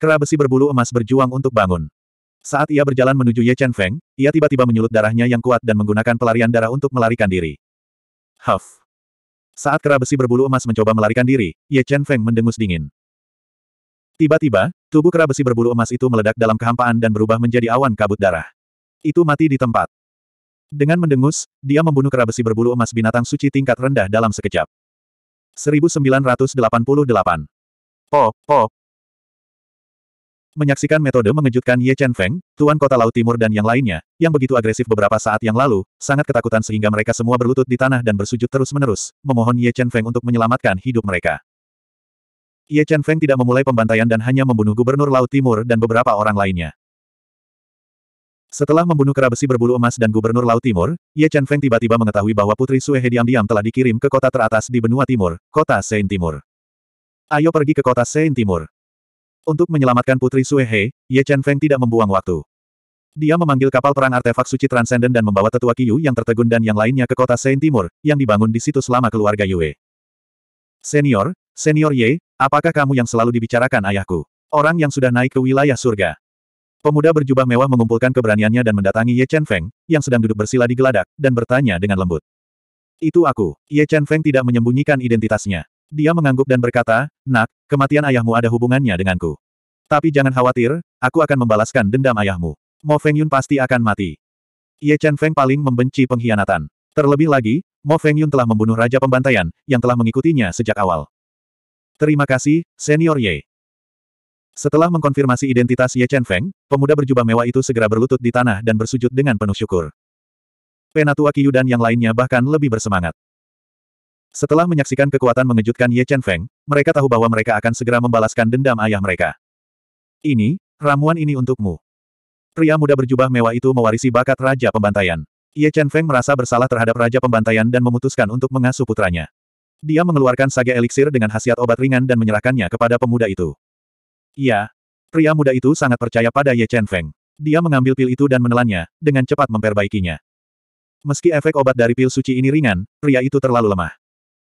Kera besi berbulu emas berjuang untuk bangun. Saat ia berjalan menuju Ye Chen Feng, ia tiba-tiba menyulut darahnya yang kuat dan menggunakan pelarian darah untuk melarikan diri. Huff. Saat kera besi berbulu emas mencoba melarikan diri, Ye Chen Feng mendengus dingin. Tiba-tiba, tubuh kera besi berbulu emas itu meledak dalam kehampaan dan berubah menjadi awan kabut darah. Itu mati di tempat. Dengan mendengus, dia membunuh kera besi berbulu emas binatang suci tingkat rendah dalam sekejap. 1988. Pop, pop. Menyaksikan metode mengejutkan Ye Chen Feng, Tuan Kota Laut Timur dan yang lainnya, yang begitu agresif beberapa saat yang lalu, sangat ketakutan sehingga mereka semua berlutut di tanah dan bersujud terus-menerus, memohon Ye Chen Feng untuk menyelamatkan hidup mereka. Ye Chen Feng tidak memulai pembantaian dan hanya membunuh Gubernur Laut Timur dan beberapa orang lainnya. Setelah membunuh kera besi berbulu emas dan gubernur Laut Timur, Ye Chen Feng tiba-tiba mengetahui bahwa Putri Sue He diam-diam telah dikirim ke kota teratas di benua timur, kota Sein Timur. Ayo pergi ke kota Sein Timur. Untuk menyelamatkan Putri Sue He. Ye Chen Feng tidak membuang waktu. Dia memanggil kapal perang artefak suci transenden dan membawa tetua Kiyu yang tertegun dan yang lainnya ke kota Sein Timur, yang dibangun di situ selama keluarga Yue. Senior, Senior Ye, apakah kamu yang selalu dibicarakan ayahku? Orang yang sudah naik ke wilayah surga. Pemuda berjubah mewah mengumpulkan keberaniannya dan mendatangi Ye Chen Feng, yang sedang duduk bersila di geladak, dan bertanya dengan lembut. Itu aku. Ye Chen Feng tidak menyembunyikan identitasnya. Dia mengangguk dan berkata, Nak, kematian ayahmu ada hubungannya denganku. Tapi jangan khawatir, aku akan membalaskan dendam ayahmu. Mo Feng Yun pasti akan mati. Ye Chen Feng paling membenci pengkhianatan. Terlebih lagi, Mo Feng Yun telah membunuh Raja Pembantaian, yang telah mengikutinya sejak awal. Terima kasih, Senior Ye. Setelah mengkonfirmasi identitas Ye Chen Feng, pemuda berjubah mewah itu segera berlutut di tanah dan bersujud dengan penuh syukur. Penatua Qiyu dan yang lainnya bahkan lebih bersemangat. Setelah menyaksikan kekuatan mengejutkan Ye Chen Feng, mereka tahu bahwa mereka akan segera membalaskan dendam ayah mereka. Ini, ramuan ini untukmu. Pria muda berjubah mewah itu mewarisi bakat Raja Pembantaian. Ye Chen Feng merasa bersalah terhadap Raja Pembantaian dan memutuskan untuk mengasuh putranya. Dia mengeluarkan sage eliksir dengan khasiat obat ringan dan menyerahkannya kepada pemuda itu. Iya. Pria muda itu sangat percaya pada Ye Chen Feng. Dia mengambil pil itu dan menelannya, dengan cepat memperbaikinya. Meski efek obat dari pil suci ini ringan, pria itu terlalu lemah.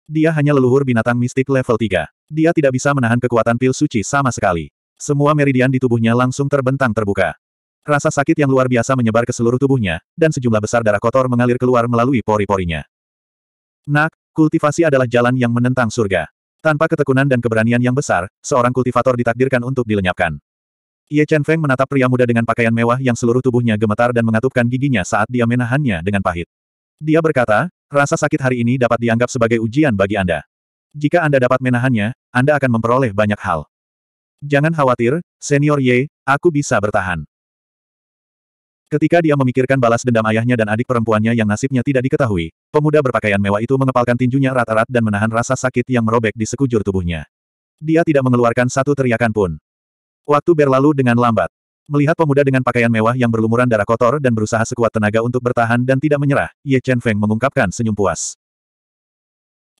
Dia hanya leluhur binatang mistik level 3. Dia tidak bisa menahan kekuatan pil suci sama sekali. Semua meridian di tubuhnya langsung terbentang terbuka. Rasa sakit yang luar biasa menyebar ke seluruh tubuhnya, dan sejumlah besar darah kotor mengalir keluar melalui pori-porinya. Nak, kultivasi adalah jalan yang menentang surga. Tanpa ketekunan dan keberanian yang besar, seorang kultivator ditakdirkan untuk dilenyapkan. Ye Chen Feng menatap pria muda dengan pakaian mewah yang seluruh tubuhnya gemetar dan mengatupkan giginya saat dia menahannya dengan pahit. Dia berkata, rasa sakit hari ini dapat dianggap sebagai ujian bagi Anda. Jika Anda dapat menahannya, Anda akan memperoleh banyak hal. Jangan khawatir, Senior Ye, aku bisa bertahan. Ketika dia memikirkan balas dendam ayahnya dan adik perempuannya yang nasibnya tidak diketahui, pemuda berpakaian mewah itu mengepalkan tinjunya rata-rat dan menahan rasa sakit yang merobek di sekujur tubuhnya. Dia tidak mengeluarkan satu teriakan pun. Waktu berlalu dengan lambat. Melihat pemuda dengan pakaian mewah yang berlumuran darah kotor dan berusaha sekuat tenaga untuk bertahan dan tidak menyerah, Ye Chen Feng mengungkapkan senyum puas.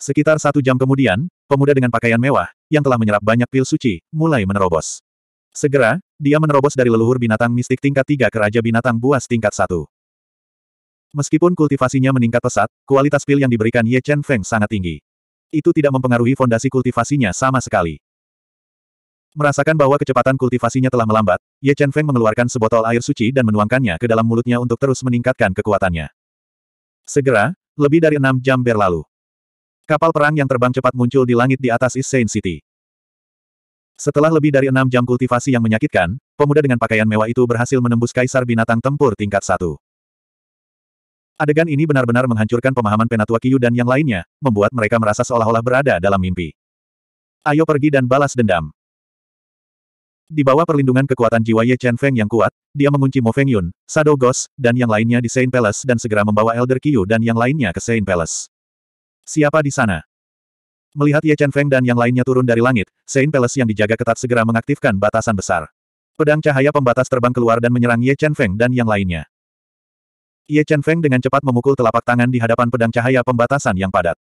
Sekitar satu jam kemudian, pemuda dengan pakaian mewah, yang telah menyerap banyak pil suci, mulai menerobos. Segera, dia menerobos dari leluhur binatang mistik tingkat 3 ke Raja Binatang Buas tingkat 1. Meskipun kultivasinya meningkat pesat, kualitas pil yang diberikan Ye Chen Feng sangat tinggi. Itu tidak mempengaruhi fondasi kultivasinya sama sekali. Merasakan bahwa kecepatan kultivasinya telah melambat, Ye Chen Feng mengeluarkan sebotol air suci dan menuangkannya ke dalam mulutnya untuk terus meningkatkan kekuatannya. Segera, lebih dari enam jam berlalu. Kapal perang yang terbang cepat muncul di langit di atas East Saint City. Setelah lebih dari enam jam kultivasi yang menyakitkan, pemuda dengan pakaian mewah itu berhasil menembus kaisar binatang tempur tingkat satu. Adegan ini benar-benar menghancurkan pemahaman Penatua Kiyu dan yang lainnya, membuat mereka merasa seolah-olah berada dalam mimpi. Ayo pergi dan balas dendam. Di bawah perlindungan kekuatan jiwa Ye Chen Feng yang kuat, dia mengunci Mo Feng Yun, Sado Ghost, dan yang lainnya di Saint Palace dan segera membawa Elder Kiyu dan yang lainnya ke Saint Palace. Siapa di sana? Melihat Ye Chen Feng dan yang lainnya turun dari langit, Saint Palace yang dijaga ketat segera mengaktifkan batasan besar. Pedang cahaya pembatas terbang keluar dan menyerang Ye Chen Feng dan yang lainnya. Ye Chen Feng dengan cepat memukul telapak tangan di hadapan pedang cahaya pembatasan yang padat.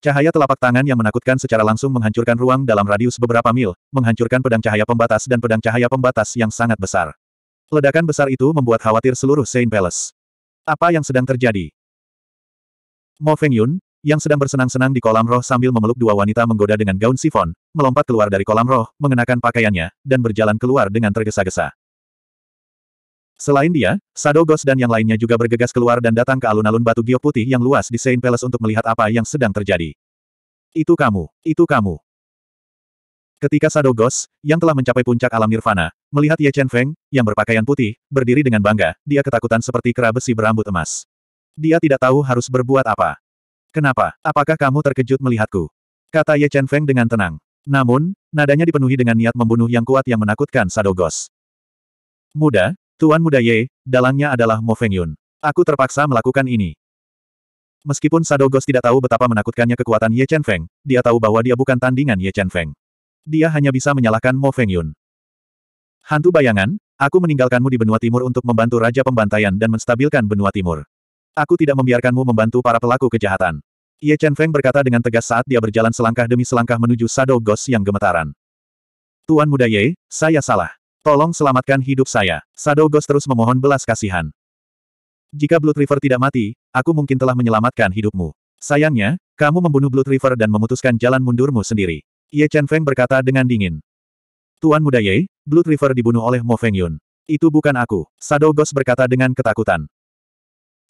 Cahaya telapak tangan yang menakutkan secara langsung menghancurkan ruang dalam radius beberapa mil, menghancurkan pedang cahaya pembatas dan pedang cahaya pembatas yang sangat besar. Ledakan besar itu membuat khawatir seluruh Saint Palace. Apa yang sedang terjadi? Mo Feng Yun yang sedang bersenang-senang di kolam roh sambil memeluk dua wanita menggoda dengan gaun sifon, melompat keluar dari kolam roh, mengenakan pakaiannya, dan berjalan keluar dengan tergesa-gesa. Selain dia, Sadogos dan yang lainnya juga bergegas keluar dan datang ke alun-alun batu giok putih yang luas di Saint Palace untuk melihat apa yang sedang terjadi. Itu kamu, itu kamu. Ketika Sadogos, yang telah mencapai puncak alam nirvana, melihat Ye Chen Feng, yang berpakaian putih, berdiri dengan bangga, dia ketakutan seperti kera besi berambut emas. Dia tidak tahu harus berbuat apa. Kenapa? Apakah kamu terkejut melihatku? Kata Ye Chen Feng dengan tenang. Namun, nadanya dipenuhi dengan niat membunuh yang kuat yang menakutkan Sadogos. Muda, Tuan Muda Ye, dalangnya adalah Mo Feng Yun. Aku terpaksa melakukan ini. Meskipun Sadogos tidak tahu betapa menakutkannya kekuatan Ye Chen Feng, dia tahu bahwa dia bukan tandingan Ye Chen Feng. Dia hanya bisa menyalahkan Mo Feng Yun. Hantu bayangan, aku meninggalkanmu di benua timur untuk membantu Raja Pembantaian dan menstabilkan benua timur. Aku tidak membiarkanmu membantu para pelaku kejahatan. Ye Chen Feng berkata dengan tegas saat dia berjalan selangkah demi selangkah menuju Shadow Ghost yang gemetaran. Tuan muda Ye, saya salah. Tolong selamatkan hidup saya. Shadow Ghost terus memohon belas kasihan. Jika Blood River tidak mati, aku mungkin telah menyelamatkan hidupmu. Sayangnya, kamu membunuh Blood River dan memutuskan jalan mundurmu sendiri. Ye Chen Feng berkata dengan dingin. Tuan muda Ye, Blood River dibunuh oleh Mo Feng Yun. Itu bukan aku, Shadow Ghost berkata dengan ketakutan.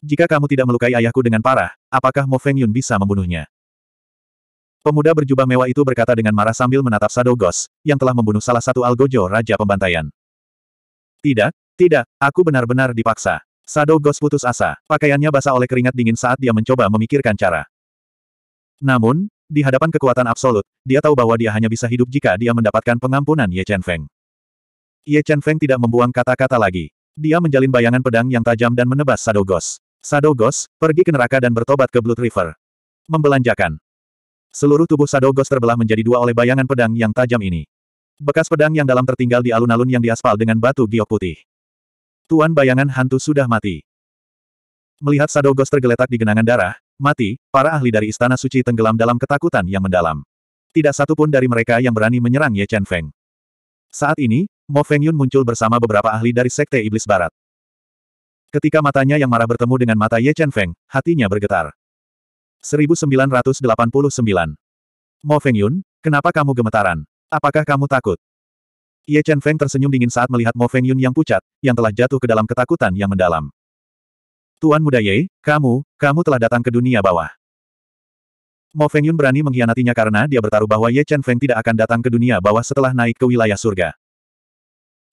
Jika kamu tidak melukai ayahku dengan parah, apakah Mo Feng Yun bisa membunuhnya? Pemuda berjubah mewah itu berkata dengan marah sambil menatap Sado Ghost, yang telah membunuh salah satu Algojo Raja Pembantaian. Tidak, tidak, aku benar-benar dipaksa. Sado Ghost putus asa, pakaiannya basah oleh keringat dingin saat dia mencoba memikirkan cara. Namun, di hadapan kekuatan absolut, dia tahu bahwa dia hanya bisa hidup jika dia mendapatkan pengampunan Ye Chen Feng. Ye Chen Feng tidak membuang kata-kata lagi. Dia menjalin bayangan pedang yang tajam dan menebas Sado Ghost. Shadow Ghost, pergi ke neraka dan bertobat ke Blood River. Membelanjakan. Seluruh tubuh Shadow Ghost terbelah menjadi dua oleh bayangan pedang yang tajam ini. Bekas pedang yang dalam tertinggal di alun-alun yang diaspal dengan batu giok putih. Tuan bayangan hantu sudah mati. Melihat Shadow Ghost tergeletak di genangan darah, mati, para ahli dari Istana Suci tenggelam dalam ketakutan yang mendalam. Tidak satupun dari mereka yang berani menyerang Ye Chen Feng. Saat ini, Mo Feng Yun muncul bersama beberapa ahli dari Sekte Iblis Barat. Ketika matanya yang marah bertemu dengan mata Ye Chen Feng, hatinya bergetar. 1989. Mo Feng Yun, kenapa kamu gemetaran? Apakah kamu takut? Ye Chen Feng tersenyum dingin saat melihat Mo Feng Yun yang pucat, yang telah jatuh ke dalam ketakutan yang mendalam. Tuan muda Ye, kamu, kamu telah datang ke dunia bawah. Mo Feng Yun berani mengkhianatinya karena dia bertaruh bahwa Ye Chen Feng tidak akan datang ke dunia bawah setelah naik ke wilayah surga.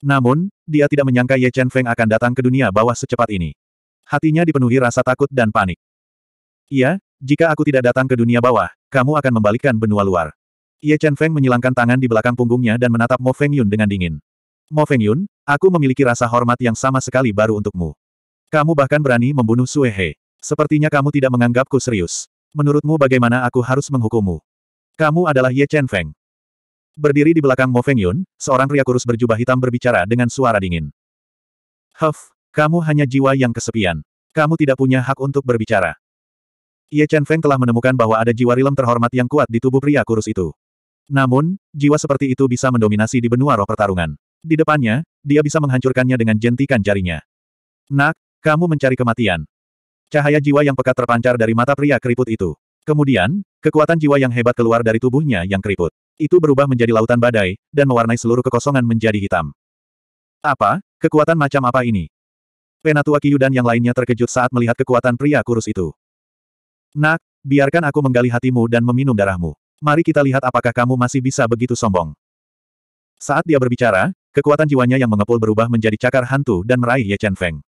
Namun, dia tidak menyangka Ye Chen Feng akan datang ke dunia bawah secepat ini. Hatinya dipenuhi rasa takut dan panik. Iya, jika aku tidak datang ke dunia bawah, kamu akan membalikkan benua luar. Ye Chen Feng menyilangkan tangan di belakang punggungnya dan menatap Mo Feng Yun dengan dingin. Mo Feng Yun, aku memiliki rasa hormat yang sama sekali baru untukmu. Kamu bahkan berani membunuh Sue He. Sepertinya kamu tidak menganggapku serius. Menurutmu bagaimana aku harus menghukummu? Kamu adalah Ye Chen Feng. Berdiri di belakang Mo Feng Yun, seorang pria kurus berjubah hitam berbicara dengan suara dingin. Huff, kamu hanya jiwa yang kesepian. Kamu tidak punya hak untuk berbicara. Ye Chen Feng telah menemukan bahwa ada jiwa rilem terhormat yang kuat di tubuh pria kurus itu. Namun, jiwa seperti itu bisa mendominasi di benua roh pertarungan. Di depannya, dia bisa menghancurkannya dengan jentikan jarinya. Nak, kamu mencari kematian. Cahaya jiwa yang pekat terpancar dari mata pria keriput itu. Kemudian, Kekuatan jiwa yang hebat keluar dari tubuhnya yang keriput. Itu berubah menjadi lautan badai, dan mewarnai seluruh kekosongan menjadi hitam. Apa? Kekuatan macam apa ini? Penatua Kiyu yang lainnya terkejut saat melihat kekuatan pria kurus itu. Nak, biarkan aku menggali hatimu dan meminum darahmu. Mari kita lihat apakah kamu masih bisa begitu sombong. Saat dia berbicara, kekuatan jiwanya yang mengepul berubah menjadi cakar hantu dan meraih Ye Chen Feng.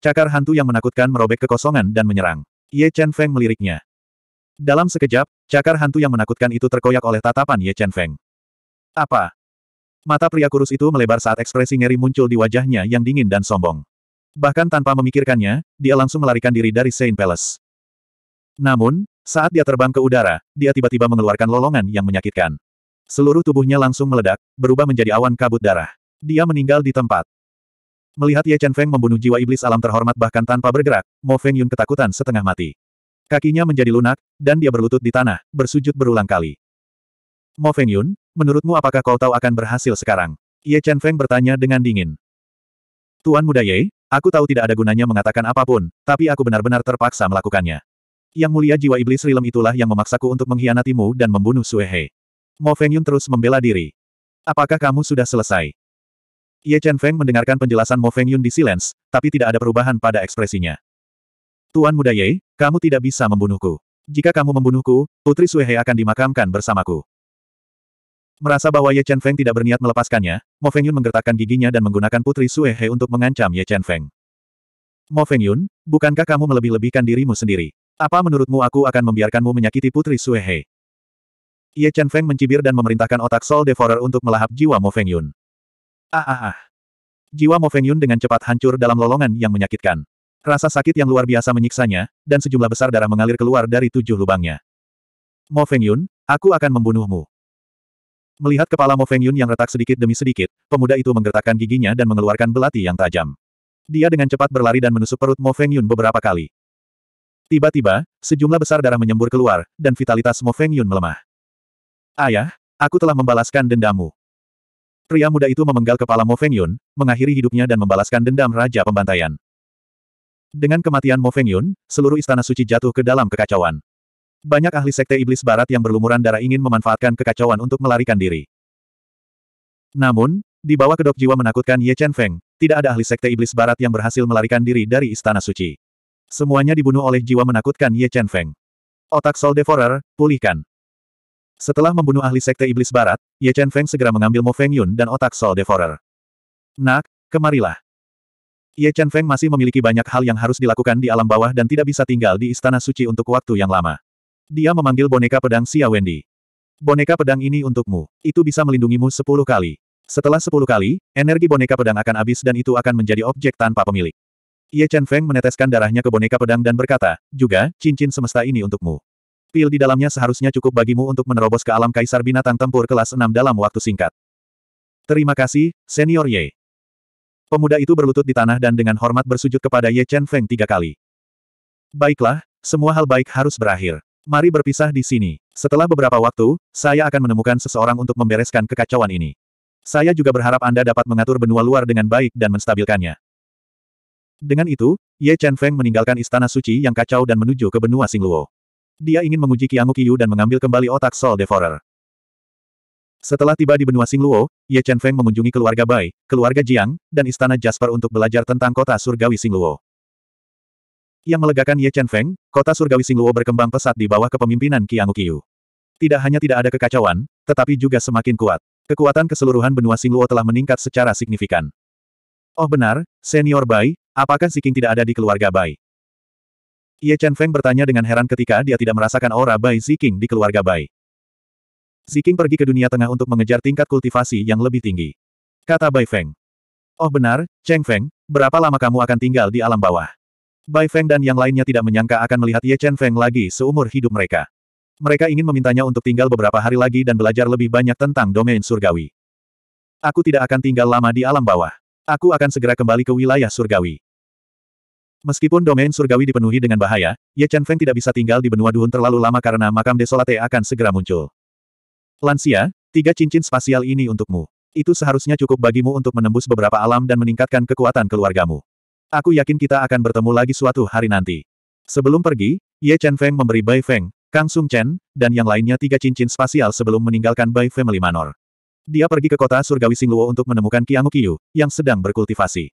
Cakar hantu yang menakutkan merobek kekosongan dan menyerang. Ye Chen Feng meliriknya. Dalam sekejap, cakar hantu yang menakutkan itu terkoyak oleh tatapan Ye Chen Feng. Apa? Mata pria kurus itu melebar saat ekspresi ngeri muncul di wajahnya yang dingin dan sombong. Bahkan tanpa memikirkannya, dia langsung melarikan diri dari Saint Palace. Namun, saat dia terbang ke udara, dia tiba-tiba mengeluarkan lolongan yang menyakitkan. Seluruh tubuhnya langsung meledak, berubah menjadi awan kabut darah. Dia meninggal di tempat. Melihat Ye Chen Feng membunuh jiwa iblis alam terhormat bahkan tanpa bergerak, Mo Feng Yun ketakutan setengah mati. Kakinya menjadi lunak, dan dia berlutut di tanah, bersujud berulang kali. Mo Feng Yun, menurutmu apakah kau tahu akan berhasil sekarang? Ye Chen Feng bertanya dengan dingin. Tuan muda Ye, aku tahu tidak ada gunanya mengatakan apapun, tapi aku benar-benar terpaksa melakukannya. Yang mulia jiwa iblis Rilem itulah yang memaksaku untuk mengkhianatimu dan membunuh Suehe. Mo Feng Yun terus membela diri. Apakah kamu sudah selesai? Ye Chen Feng mendengarkan penjelasan Mo Feng Yun di silence, tapi tidak ada perubahan pada ekspresinya. Tuan muda Ye, kamu tidak bisa membunuhku. Jika kamu membunuhku, Putri Suehe akan dimakamkan bersamaku. Merasa bahwa Ye Chen Feng tidak berniat melepaskannya, Mo Feng Yun menggertakkan giginya dan menggunakan Putri Suehe untuk mengancam Ye Chen Feng. Mo Feng Yun, bukankah kamu melebih-lebihkan dirimu sendiri? Apa menurutmu aku akan membiarkanmu menyakiti Putri Suehe? Ye Chen Feng mencibir dan memerintahkan otak Soul Devourer untuk melahap jiwa Mo Feng Yun. Ah ah ah. Jiwa Mo Feng Yun dengan cepat hancur dalam lolongan yang menyakitkan. Rasa sakit yang luar biasa menyiksanya, dan sejumlah besar darah mengalir keluar dari tujuh lubangnya. Mo Feng Yun, aku akan membunuhmu. Melihat kepala Mo Feng Yun yang retak sedikit demi sedikit, pemuda itu menggertakkan giginya dan mengeluarkan belati yang tajam. Dia dengan cepat berlari dan menusuk perut Mo Feng Yun beberapa kali. Tiba-tiba, sejumlah besar darah menyembur keluar, dan vitalitas Mo Feng Yun melemah. Ayah, aku telah membalaskan dendammu. Pria muda itu memenggal kepala Mo Feng Yun, mengakhiri hidupnya dan membalaskan dendam Raja Pembantaian. Dengan kematian Mo Feng Yun, seluruh istana suci jatuh ke dalam kekacauan. Banyak ahli sekte iblis barat yang berlumuran darah ingin memanfaatkan kekacauan untuk melarikan diri. Namun, di bawah kedok jiwa menakutkan Ye Chen Feng, tidak ada ahli sekte iblis barat yang berhasil melarikan diri dari istana suci. Semuanya dibunuh oleh jiwa menakutkan Ye Chen Feng. Otak Soul Devourer, pulihkan. Setelah membunuh ahli sekte iblis barat, Ye Chen Feng segera mengambil Mo Feng Yun dan otak Soul Devourer. Nak, kemarilah. Ye Chen Feng masih memiliki banyak hal yang harus dilakukan di alam bawah dan tidak bisa tinggal di istana suci untuk waktu yang lama. Dia memanggil boneka pedang Xia Wendy. Boneka pedang ini untukmu. Itu bisa melindungimu sepuluh kali. Setelah sepuluh kali, energi boneka pedang akan habis dan itu akan menjadi objek tanpa pemilik. Ye Chen Feng meneteskan darahnya ke boneka pedang dan berkata, juga, cincin semesta ini untukmu. Pil di dalamnya seharusnya cukup bagimu untuk menerobos ke alam kaisar binatang tempur kelas 6 dalam waktu singkat. Terima kasih, Senior Ye. Pemuda itu berlutut di tanah dan dengan hormat bersujud kepada Ye Chen Feng tiga kali. Baiklah, semua hal baik harus berakhir. Mari berpisah di sini. Setelah beberapa waktu, saya akan menemukan seseorang untuk membereskan kekacauan ini. Saya juga berharap Anda dapat mengatur benua luar dengan baik dan menstabilkannya. Dengan itu, Ye Chen Feng meninggalkan istana suci yang kacau dan menuju ke benua Singluo. Dia ingin menguji Qiangu Qiyu dan mengambil kembali otak Soul Devourer. Setelah tiba di benua Singluo, Ye Chen Feng mengunjungi keluarga Bai, keluarga Jiang, dan istana Jasper untuk belajar tentang kota surgawi Singluo. Yang melegakan Ye Chen Feng, kota surgawi Singluo berkembang pesat di bawah kepemimpinan Qiang Qiu. Tidak hanya tidak ada kekacauan, tetapi juga semakin kuat. Kekuatan keseluruhan benua Singluo telah meningkat secara signifikan. Oh benar, senior Bai, apakah Si King tidak ada di keluarga Bai? Ye Chen Feng bertanya dengan heran ketika dia tidak merasakan aura Bai Ziking di keluarga Bai. Ziking pergi ke dunia tengah untuk mengejar tingkat kultivasi yang lebih tinggi. Kata Bai Feng. Oh benar, Cheng Feng, berapa lama kamu akan tinggal di alam bawah? Bai Feng dan yang lainnya tidak menyangka akan melihat Ye Chen Feng lagi seumur hidup mereka. Mereka ingin memintanya untuk tinggal beberapa hari lagi dan belajar lebih banyak tentang domain surgawi. Aku tidak akan tinggal lama di alam bawah. Aku akan segera kembali ke wilayah surgawi. Meskipun domain surgawi dipenuhi dengan bahaya, Ye Chen Feng tidak bisa tinggal di benua duhun terlalu lama karena makam desolate akan segera muncul. Lansia, tiga cincin spasial ini untukmu. Itu seharusnya cukup bagimu untuk menembus beberapa alam dan meningkatkan kekuatan keluargamu. Aku yakin kita akan bertemu lagi suatu hari nanti. Sebelum pergi, Ye Chen Feng memberi Bai Feng, Kang Sung Chen, dan yang lainnya tiga cincin spasial sebelum meninggalkan Bai Family Manor. Dia pergi ke kota Surgawi Singluo untuk menemukan Qiang Qiu, yang sedang berkultivasi.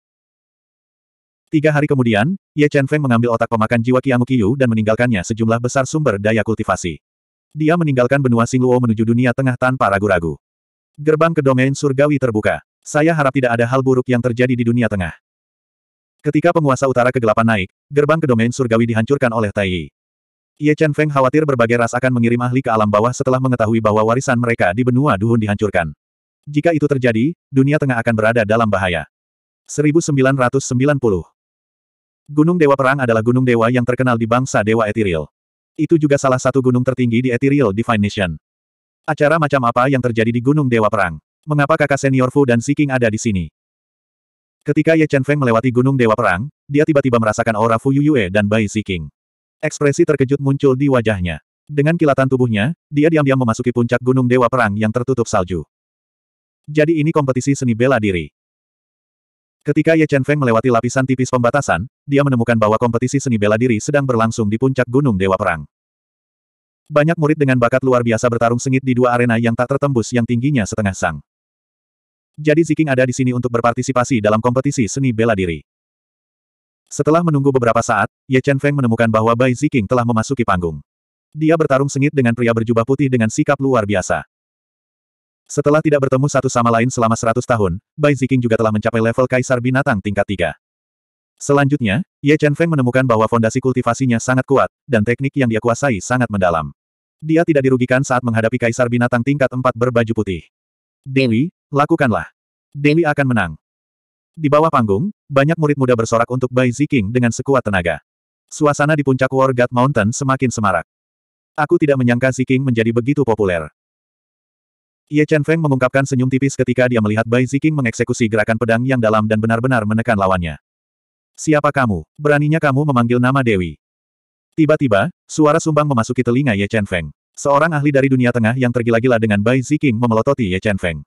Tiga hari kemudian, Ye Chen Feng mengambil otak pemakan jiwa Qiang Qiu dan meninggalkannya sejumlah besar sumber daya kultivasi. Dia meninggalkan benua Singluo menuju dunia tengah tanpa ragu-ragu. Gerbang ke domain surgawi terbuka. Saya harap tidak ada hal buruk yang terjadi di dunia tengah. Ketika penguasa utara kegelapan naik, gerbang ke domain surgawi dihancurkan oleh Tai Yi. Ye Chen Feng khawatir berbagai ras akan mengirim ahli ke alam bawah setelah mengetahui bahwa warisan mereka di benua Duhun dihancurkan. Jika itu terjadi, dunia tengah akan berada dalam bahaya. 1990 Gunung Dewa Perang adalah gunung dewa yang terkenal di bangsa Dewa Etiril. Itu juga salah satu gunung tertinggi di Ethereal Divine Nation. Acara macam apa yang terjadi di Gunung Dewa Perang? Mengapa kakak senior Fu dan Si King ada di sini? Ketika Ye Chen Feng melewati Gunung Dewa Perang, dia tiba-tiba merasakan aura Fu Yue dan Bai Si King. Ekspresi terkejut muncul di wajahnya. Dengan kilatan tubuhnya, dia diam-diam memasuki puncak Gunung Dewa Perang yang tertutup salju. Jadi ini kompetisi seni bela diri. Ketika Ye Chen Feng melewati lapisan tipis pembatasan, dia menemukan bahwa kompetisi seni bela diri sedang berlangsung di puncak Gunung Dewa Perang. Banyak murid dengan bakat luar biasa bertarung sengit di dua arena yang tak tertembus yang tingginya setengah sang. Jadi Ziking ada di sini untuk berpartisipasi dalam kompetisi seni bela diri. Setelah menunggu beberapa saat, Ye Chen Feng menemukan bahwa Bai Ziking telah memasuki panggung. Dia bertarung sengit dengan pria berjubah putih dengan sikap luar biasa. Setelah tidak bertemu satu sama lain selama seratus tahun, Bai Ziking juga telah mencapai level Kaisar Binatang tingkat Tiga. Selanjutnya, Ye Chen Feng menemukan bahwa fondasi kultivasinya sangat kuat, dan teknik yang dia kuasai sangat mendalam. Dia tidak dirugikan saat menghadapi Kaisar Binatang tingkat Empat berbaju putih. Dewi, lakukanlah. Dewi akan menang. Di bawah panggung, banyak murid muda bersorak untuk Bai Ziking dengan sekuat tenaga. Suasana di puncak War God Mountain semakin semarak. Aku tidak menyangka Ziking menjadi begitu populer. Ye Chen Feng mengungkapkan senyum tipis ketika dia melihat Bai Ziking mengeksekusi gerakan pedang yang dalam dan benar-benar menekan lawannya. Siapa kamu? Beraninya kamu memanggil nama Dewi. Tiba-tiba, suara sumbang memasuki telinga Ye Chen Feng. Seorang ahli dari dunia tengah yang tergila-gila dengan Bai Ziking memelototi Ye Chen Feng.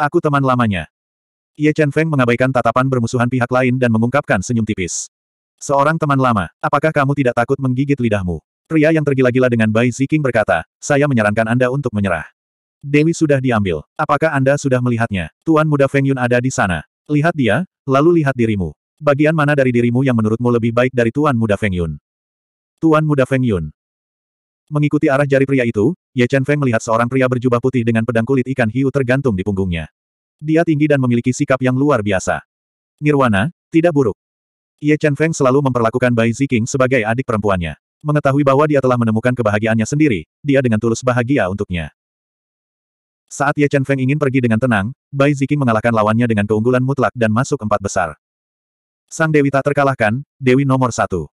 Aku teman lamanya. Ye Chen Feng mengabaikan tatapan bermusuhan pihak lain dan mengungkapkan senyum tipis. Seorang teman lama, apakah kamu tidak takut menggigit lidahmu? Pria yang tergila-gila dengan Bai Ziking berkata, saya menyarankan Anda untuk menyerah. Dewi sudah diambil. Apakah Anda sudah melihatnya? Tuan muda Feng Yun ada di sana. Lihat dia, lalu lihat dirimu. Bagian mana dari dirimu yang menurutmu lebih baik dari Tuan muda Feng Yun? Tuan muda Feng Yun. Mengikuti arah jari pria itu, Ye Chen Feng melihat seorang pria berjubah putih dengan pedang kulit ikan hiu tergantung di punggungnya. Dia tinggi dan memiliki sikap yang luar biasa. Nirwana, tidak buruk. Ye Chen Feng selalu memperlakukan Bai Ziking sebagai adik perempuannya. Mengetahui bahwa dia telah menemukan kebahagiaannya sendiri, dia dengan tulus bahagia untuknya. Saat Ye Chen Feng ingin pergi dengan tenang, Bai Ziking mengalahkan lawannya dengan keunggulan mutlak dan masuk empat besar. Sang Dewi tak terkalahkan, Dewi nomor satu.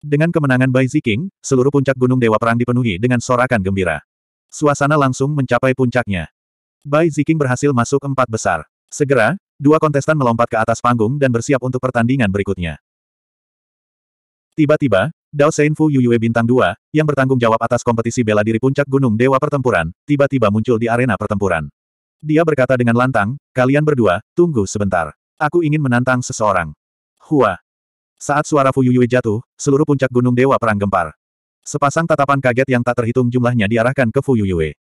Dengan kemenangan Bai Ziking, seluruh puncak Gunung Dewa Perang dipenuhi dengan sorakan gembira. Suasana langsung mencapai puncaknya. Bai Ziking berhasil masuk empat besar. Segera, dua kontestan melompat ke atas panggung dan bersiap untuk pertandingan berikutnya. Tiba-tiba, Dao Seinfu Yuyue Bintang 2, yang bertanggung jawab atas kompetisi bela diri puncak Gunung Dewa Pertempuran, tiba-tiba muncul di arena pertempuran. Dia berkata dengan lantang, kalian berdua, tunggu sebentar. Aku ingin menantang seseorang. Hua. Saat suara Fu Yuyue jatuh, seluruh puncak Gunung Dewa Perang gempar. Sepasang tatapan kaget yang tak terhitung jumlahnya diarahkan ke Fu Yuyue.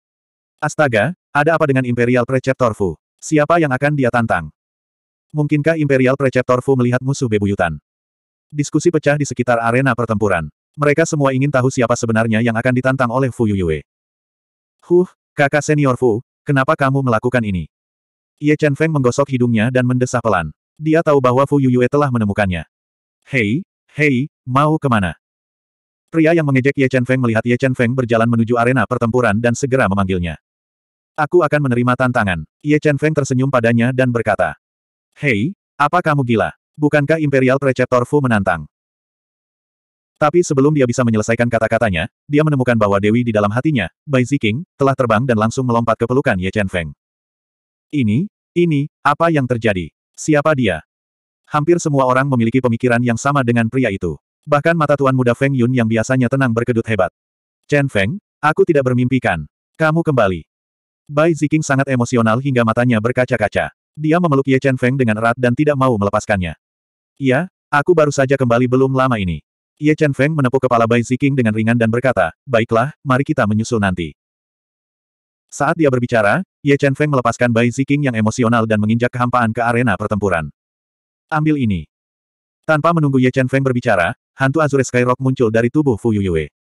Astaga, ada apa dengan Imperial Preceptor Fu? Siapa yang akan dia tantang? Mungkinkah Imperial Preceptor Fu melihat musuh bebuyutan? Diskusi pecah di sekitar arena pertempuran. Mereka semua ingin tahu siapa sebenarnya yang akan ditantang oleh Fu Yuyue. Huh, kakak senior Fu, kenapa kamu melakukan ini? Ye Chen Feng menggosok hidungnya dan mendesah pelan. Dia tahu bahwa Fu Yuyue telah menemukannya. Hei, hei, mau kemana? Pria yang mengejek Ye Chen Feng melihat Ye Chen Feng berjalan menuju arena pertempuran dan segera memanggilnya. Aku akan menerima tantangan. Ye Chen Feng tersenyum padanya dan berkata, Hei, apa kamu gila? Bukankah Imperial Preceptor Fu menantang? Tapi sebelum dia bisa menyelesaikan kata-katanya, dia menemukan bahwa Dewi di dalam hatinya, Bai Ziking, telah terbang dan langsung melompat ke pelukan Ye Chen Feng. Ini, ini, apa yang terjadi? Siapa dia? Hampir semua orang memiliki pemikiran yang sama dengan pria itu. Bahkan mata tuan muda Feng Yun yang biasanya tenang berkedut hebat. Chen Feng, aku tidak bermimpikan. Kamu kembali. Bai Ziking sangat emosional hingga matanya berkaca-kaca. Dia memeluk Ye Chen Feng dengan erat dan tidak mau melepaskannya. Iya, aku baru saja kembali belum lama ini. Ye Chen Feng menepuk kepala Bai Ziking dengan ringan dan berkata, baiklah, mari kita menyusul nanti. Saat dia berbicara, Ye Chen Feng melepaskan Bai Ziking yang emosional dan menginjak kehampaan ke arena pertempuran. Ambil ini. Tanpa menunggu Ye Chen Feng berbicara, hantu Azure Skyrock muncul dari tubuh Fu Yuyue.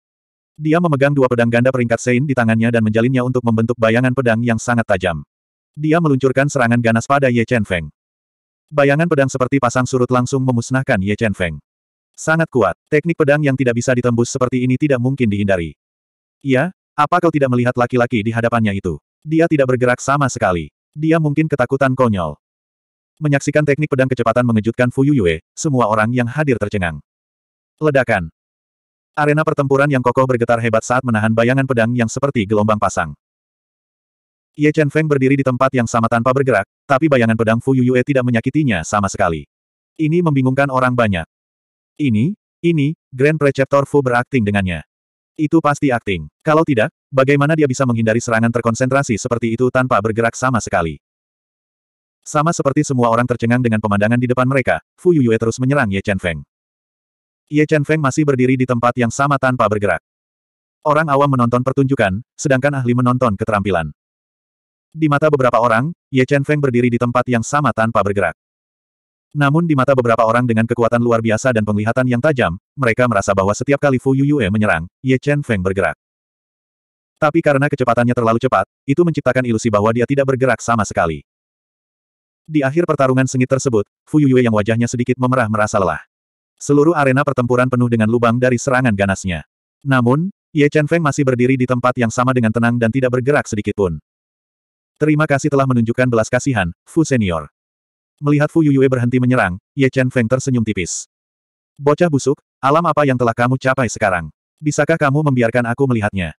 Dia memegang dua pedang ganda peringkat Sein di tangannya dan menjalinnya untuk membentuk bayangan pedang yang sangat tajam. Dia meluncurkan serangan ganas pada Ye Chen Feng. Bayangan pedang seperti pasang surut langsung memusnahkan Ye Chen Feng. Sangat kuat, teknik pedang yang tidak bisa ditembus seperti ini tidak mungkin dihindari. Ya, apa kau tidak melihat laki-laki di hadapannya itu? Dia tidak bergerak sama sekali. Dia mungkin ketakutan konyol. Menyaksikan teknik pedang kecepatan mengejutkan Fu Yuyue, semua orang yang hadir tercengang. Ledakan. Arena pertempuran yang kokoh bergetar hebat saat menahan bayangan pedang yang seperti gelombang pasang. Ye Chen Feng berdiri di tempat yang sama tanpa bergerak, tapi bayangan pedang Fu Yuyue tidak menyakitinya sama sekali. Ini membingungkan orang banyak. Ini, ini, Grand Preceptor Fu berakting dengannya. Itu pasti akting. Kalau tidak, bagaimana dia bisa menghindari serangan terkonsentrasi seperti itu tanpa bergerak sama sekali? Sama seperti semua orang tercengang dengan pemandangan di depan mereka, Fu Yuyue terus menyerang Ye Chen Feng. Ye Chen Feng masih berdiri di tempat yang sama tanpa bergerak. Orang awam menonton pertunjukan, sedangkan ahli menonton keterampilan. Di mata beberapa orang, Ye Chen Feng berdiri di tempat yang sama tanpa bergerak. Namun di mata beberapa orang dengan kekuatan luar biasa dan penglihatan yang tajam, mereka merasa bahwa setiap kali Fu Yuyue menyerang, Ye Chen Feng bergerak. Tapi karena kecepatannya terlalu cepat, itu menciptakan ilusi bahwa dia tidak bergerak sama sekali. Di akhir pertarungan sengit tersebut, Fu Yuyue yang wajahnya sedikit memerah merasa lelah. Seluruh arena pertempuran penuh dengan lubang dari serangan ganasnya. Namun, Ye Chen Feng masih berdiri di tempat yang sama dengan tenang dan tidak bergerak sedikit pun. Terima kasih telah menunjukkan belas kasihan, Fu Senior. Melihat Fu Yuyue berhenti menyerang, Ye Chen Feng tersenyum tipis. Bocah busuk, alam apa yang telah kamu capai sekarang? Bisakah kamu membiarkan aku melihatnya?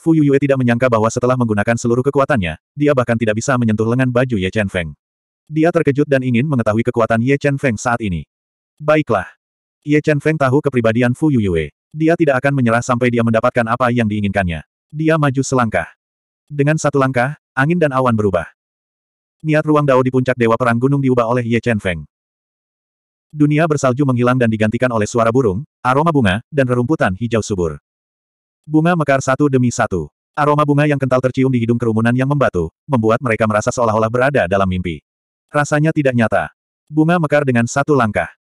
Fu Yuyue tidak menyangka bahwa setelah menggunakan seluruh kekuatannya, dia bahkan tidak bisa menyentuh lengan baju Ye Chen Feng. Dia terkejut dan ingin mengetahui kekuatan Ye Chen Feng saat ini. Baiklah. Ye Chen Feng tahu kepribadian Fu Yuyue. Dia tidak akan menyerah sampai dia mendapatkan apa yang diinginkannya. Dia maju selangkah. Dengan satu langkah, Angin dan awan berubah. Niat ruang Dao di puncak Dewa Perang Gunung diubah oleh Ye Chen Feng. Dunia bersalju menghilang dan digantikan oleh suara burung, aroma bunga, dan rerumputan hijau subur. Bunga mekar satu demi satu. Aroma bunga yang kental tercium di hidung kerumunan yang membatu, membuat mereka merasa seolah-olah berada dalam mimpi. Rasanya tidak nyata. Bunga mekar dengan satu langkah.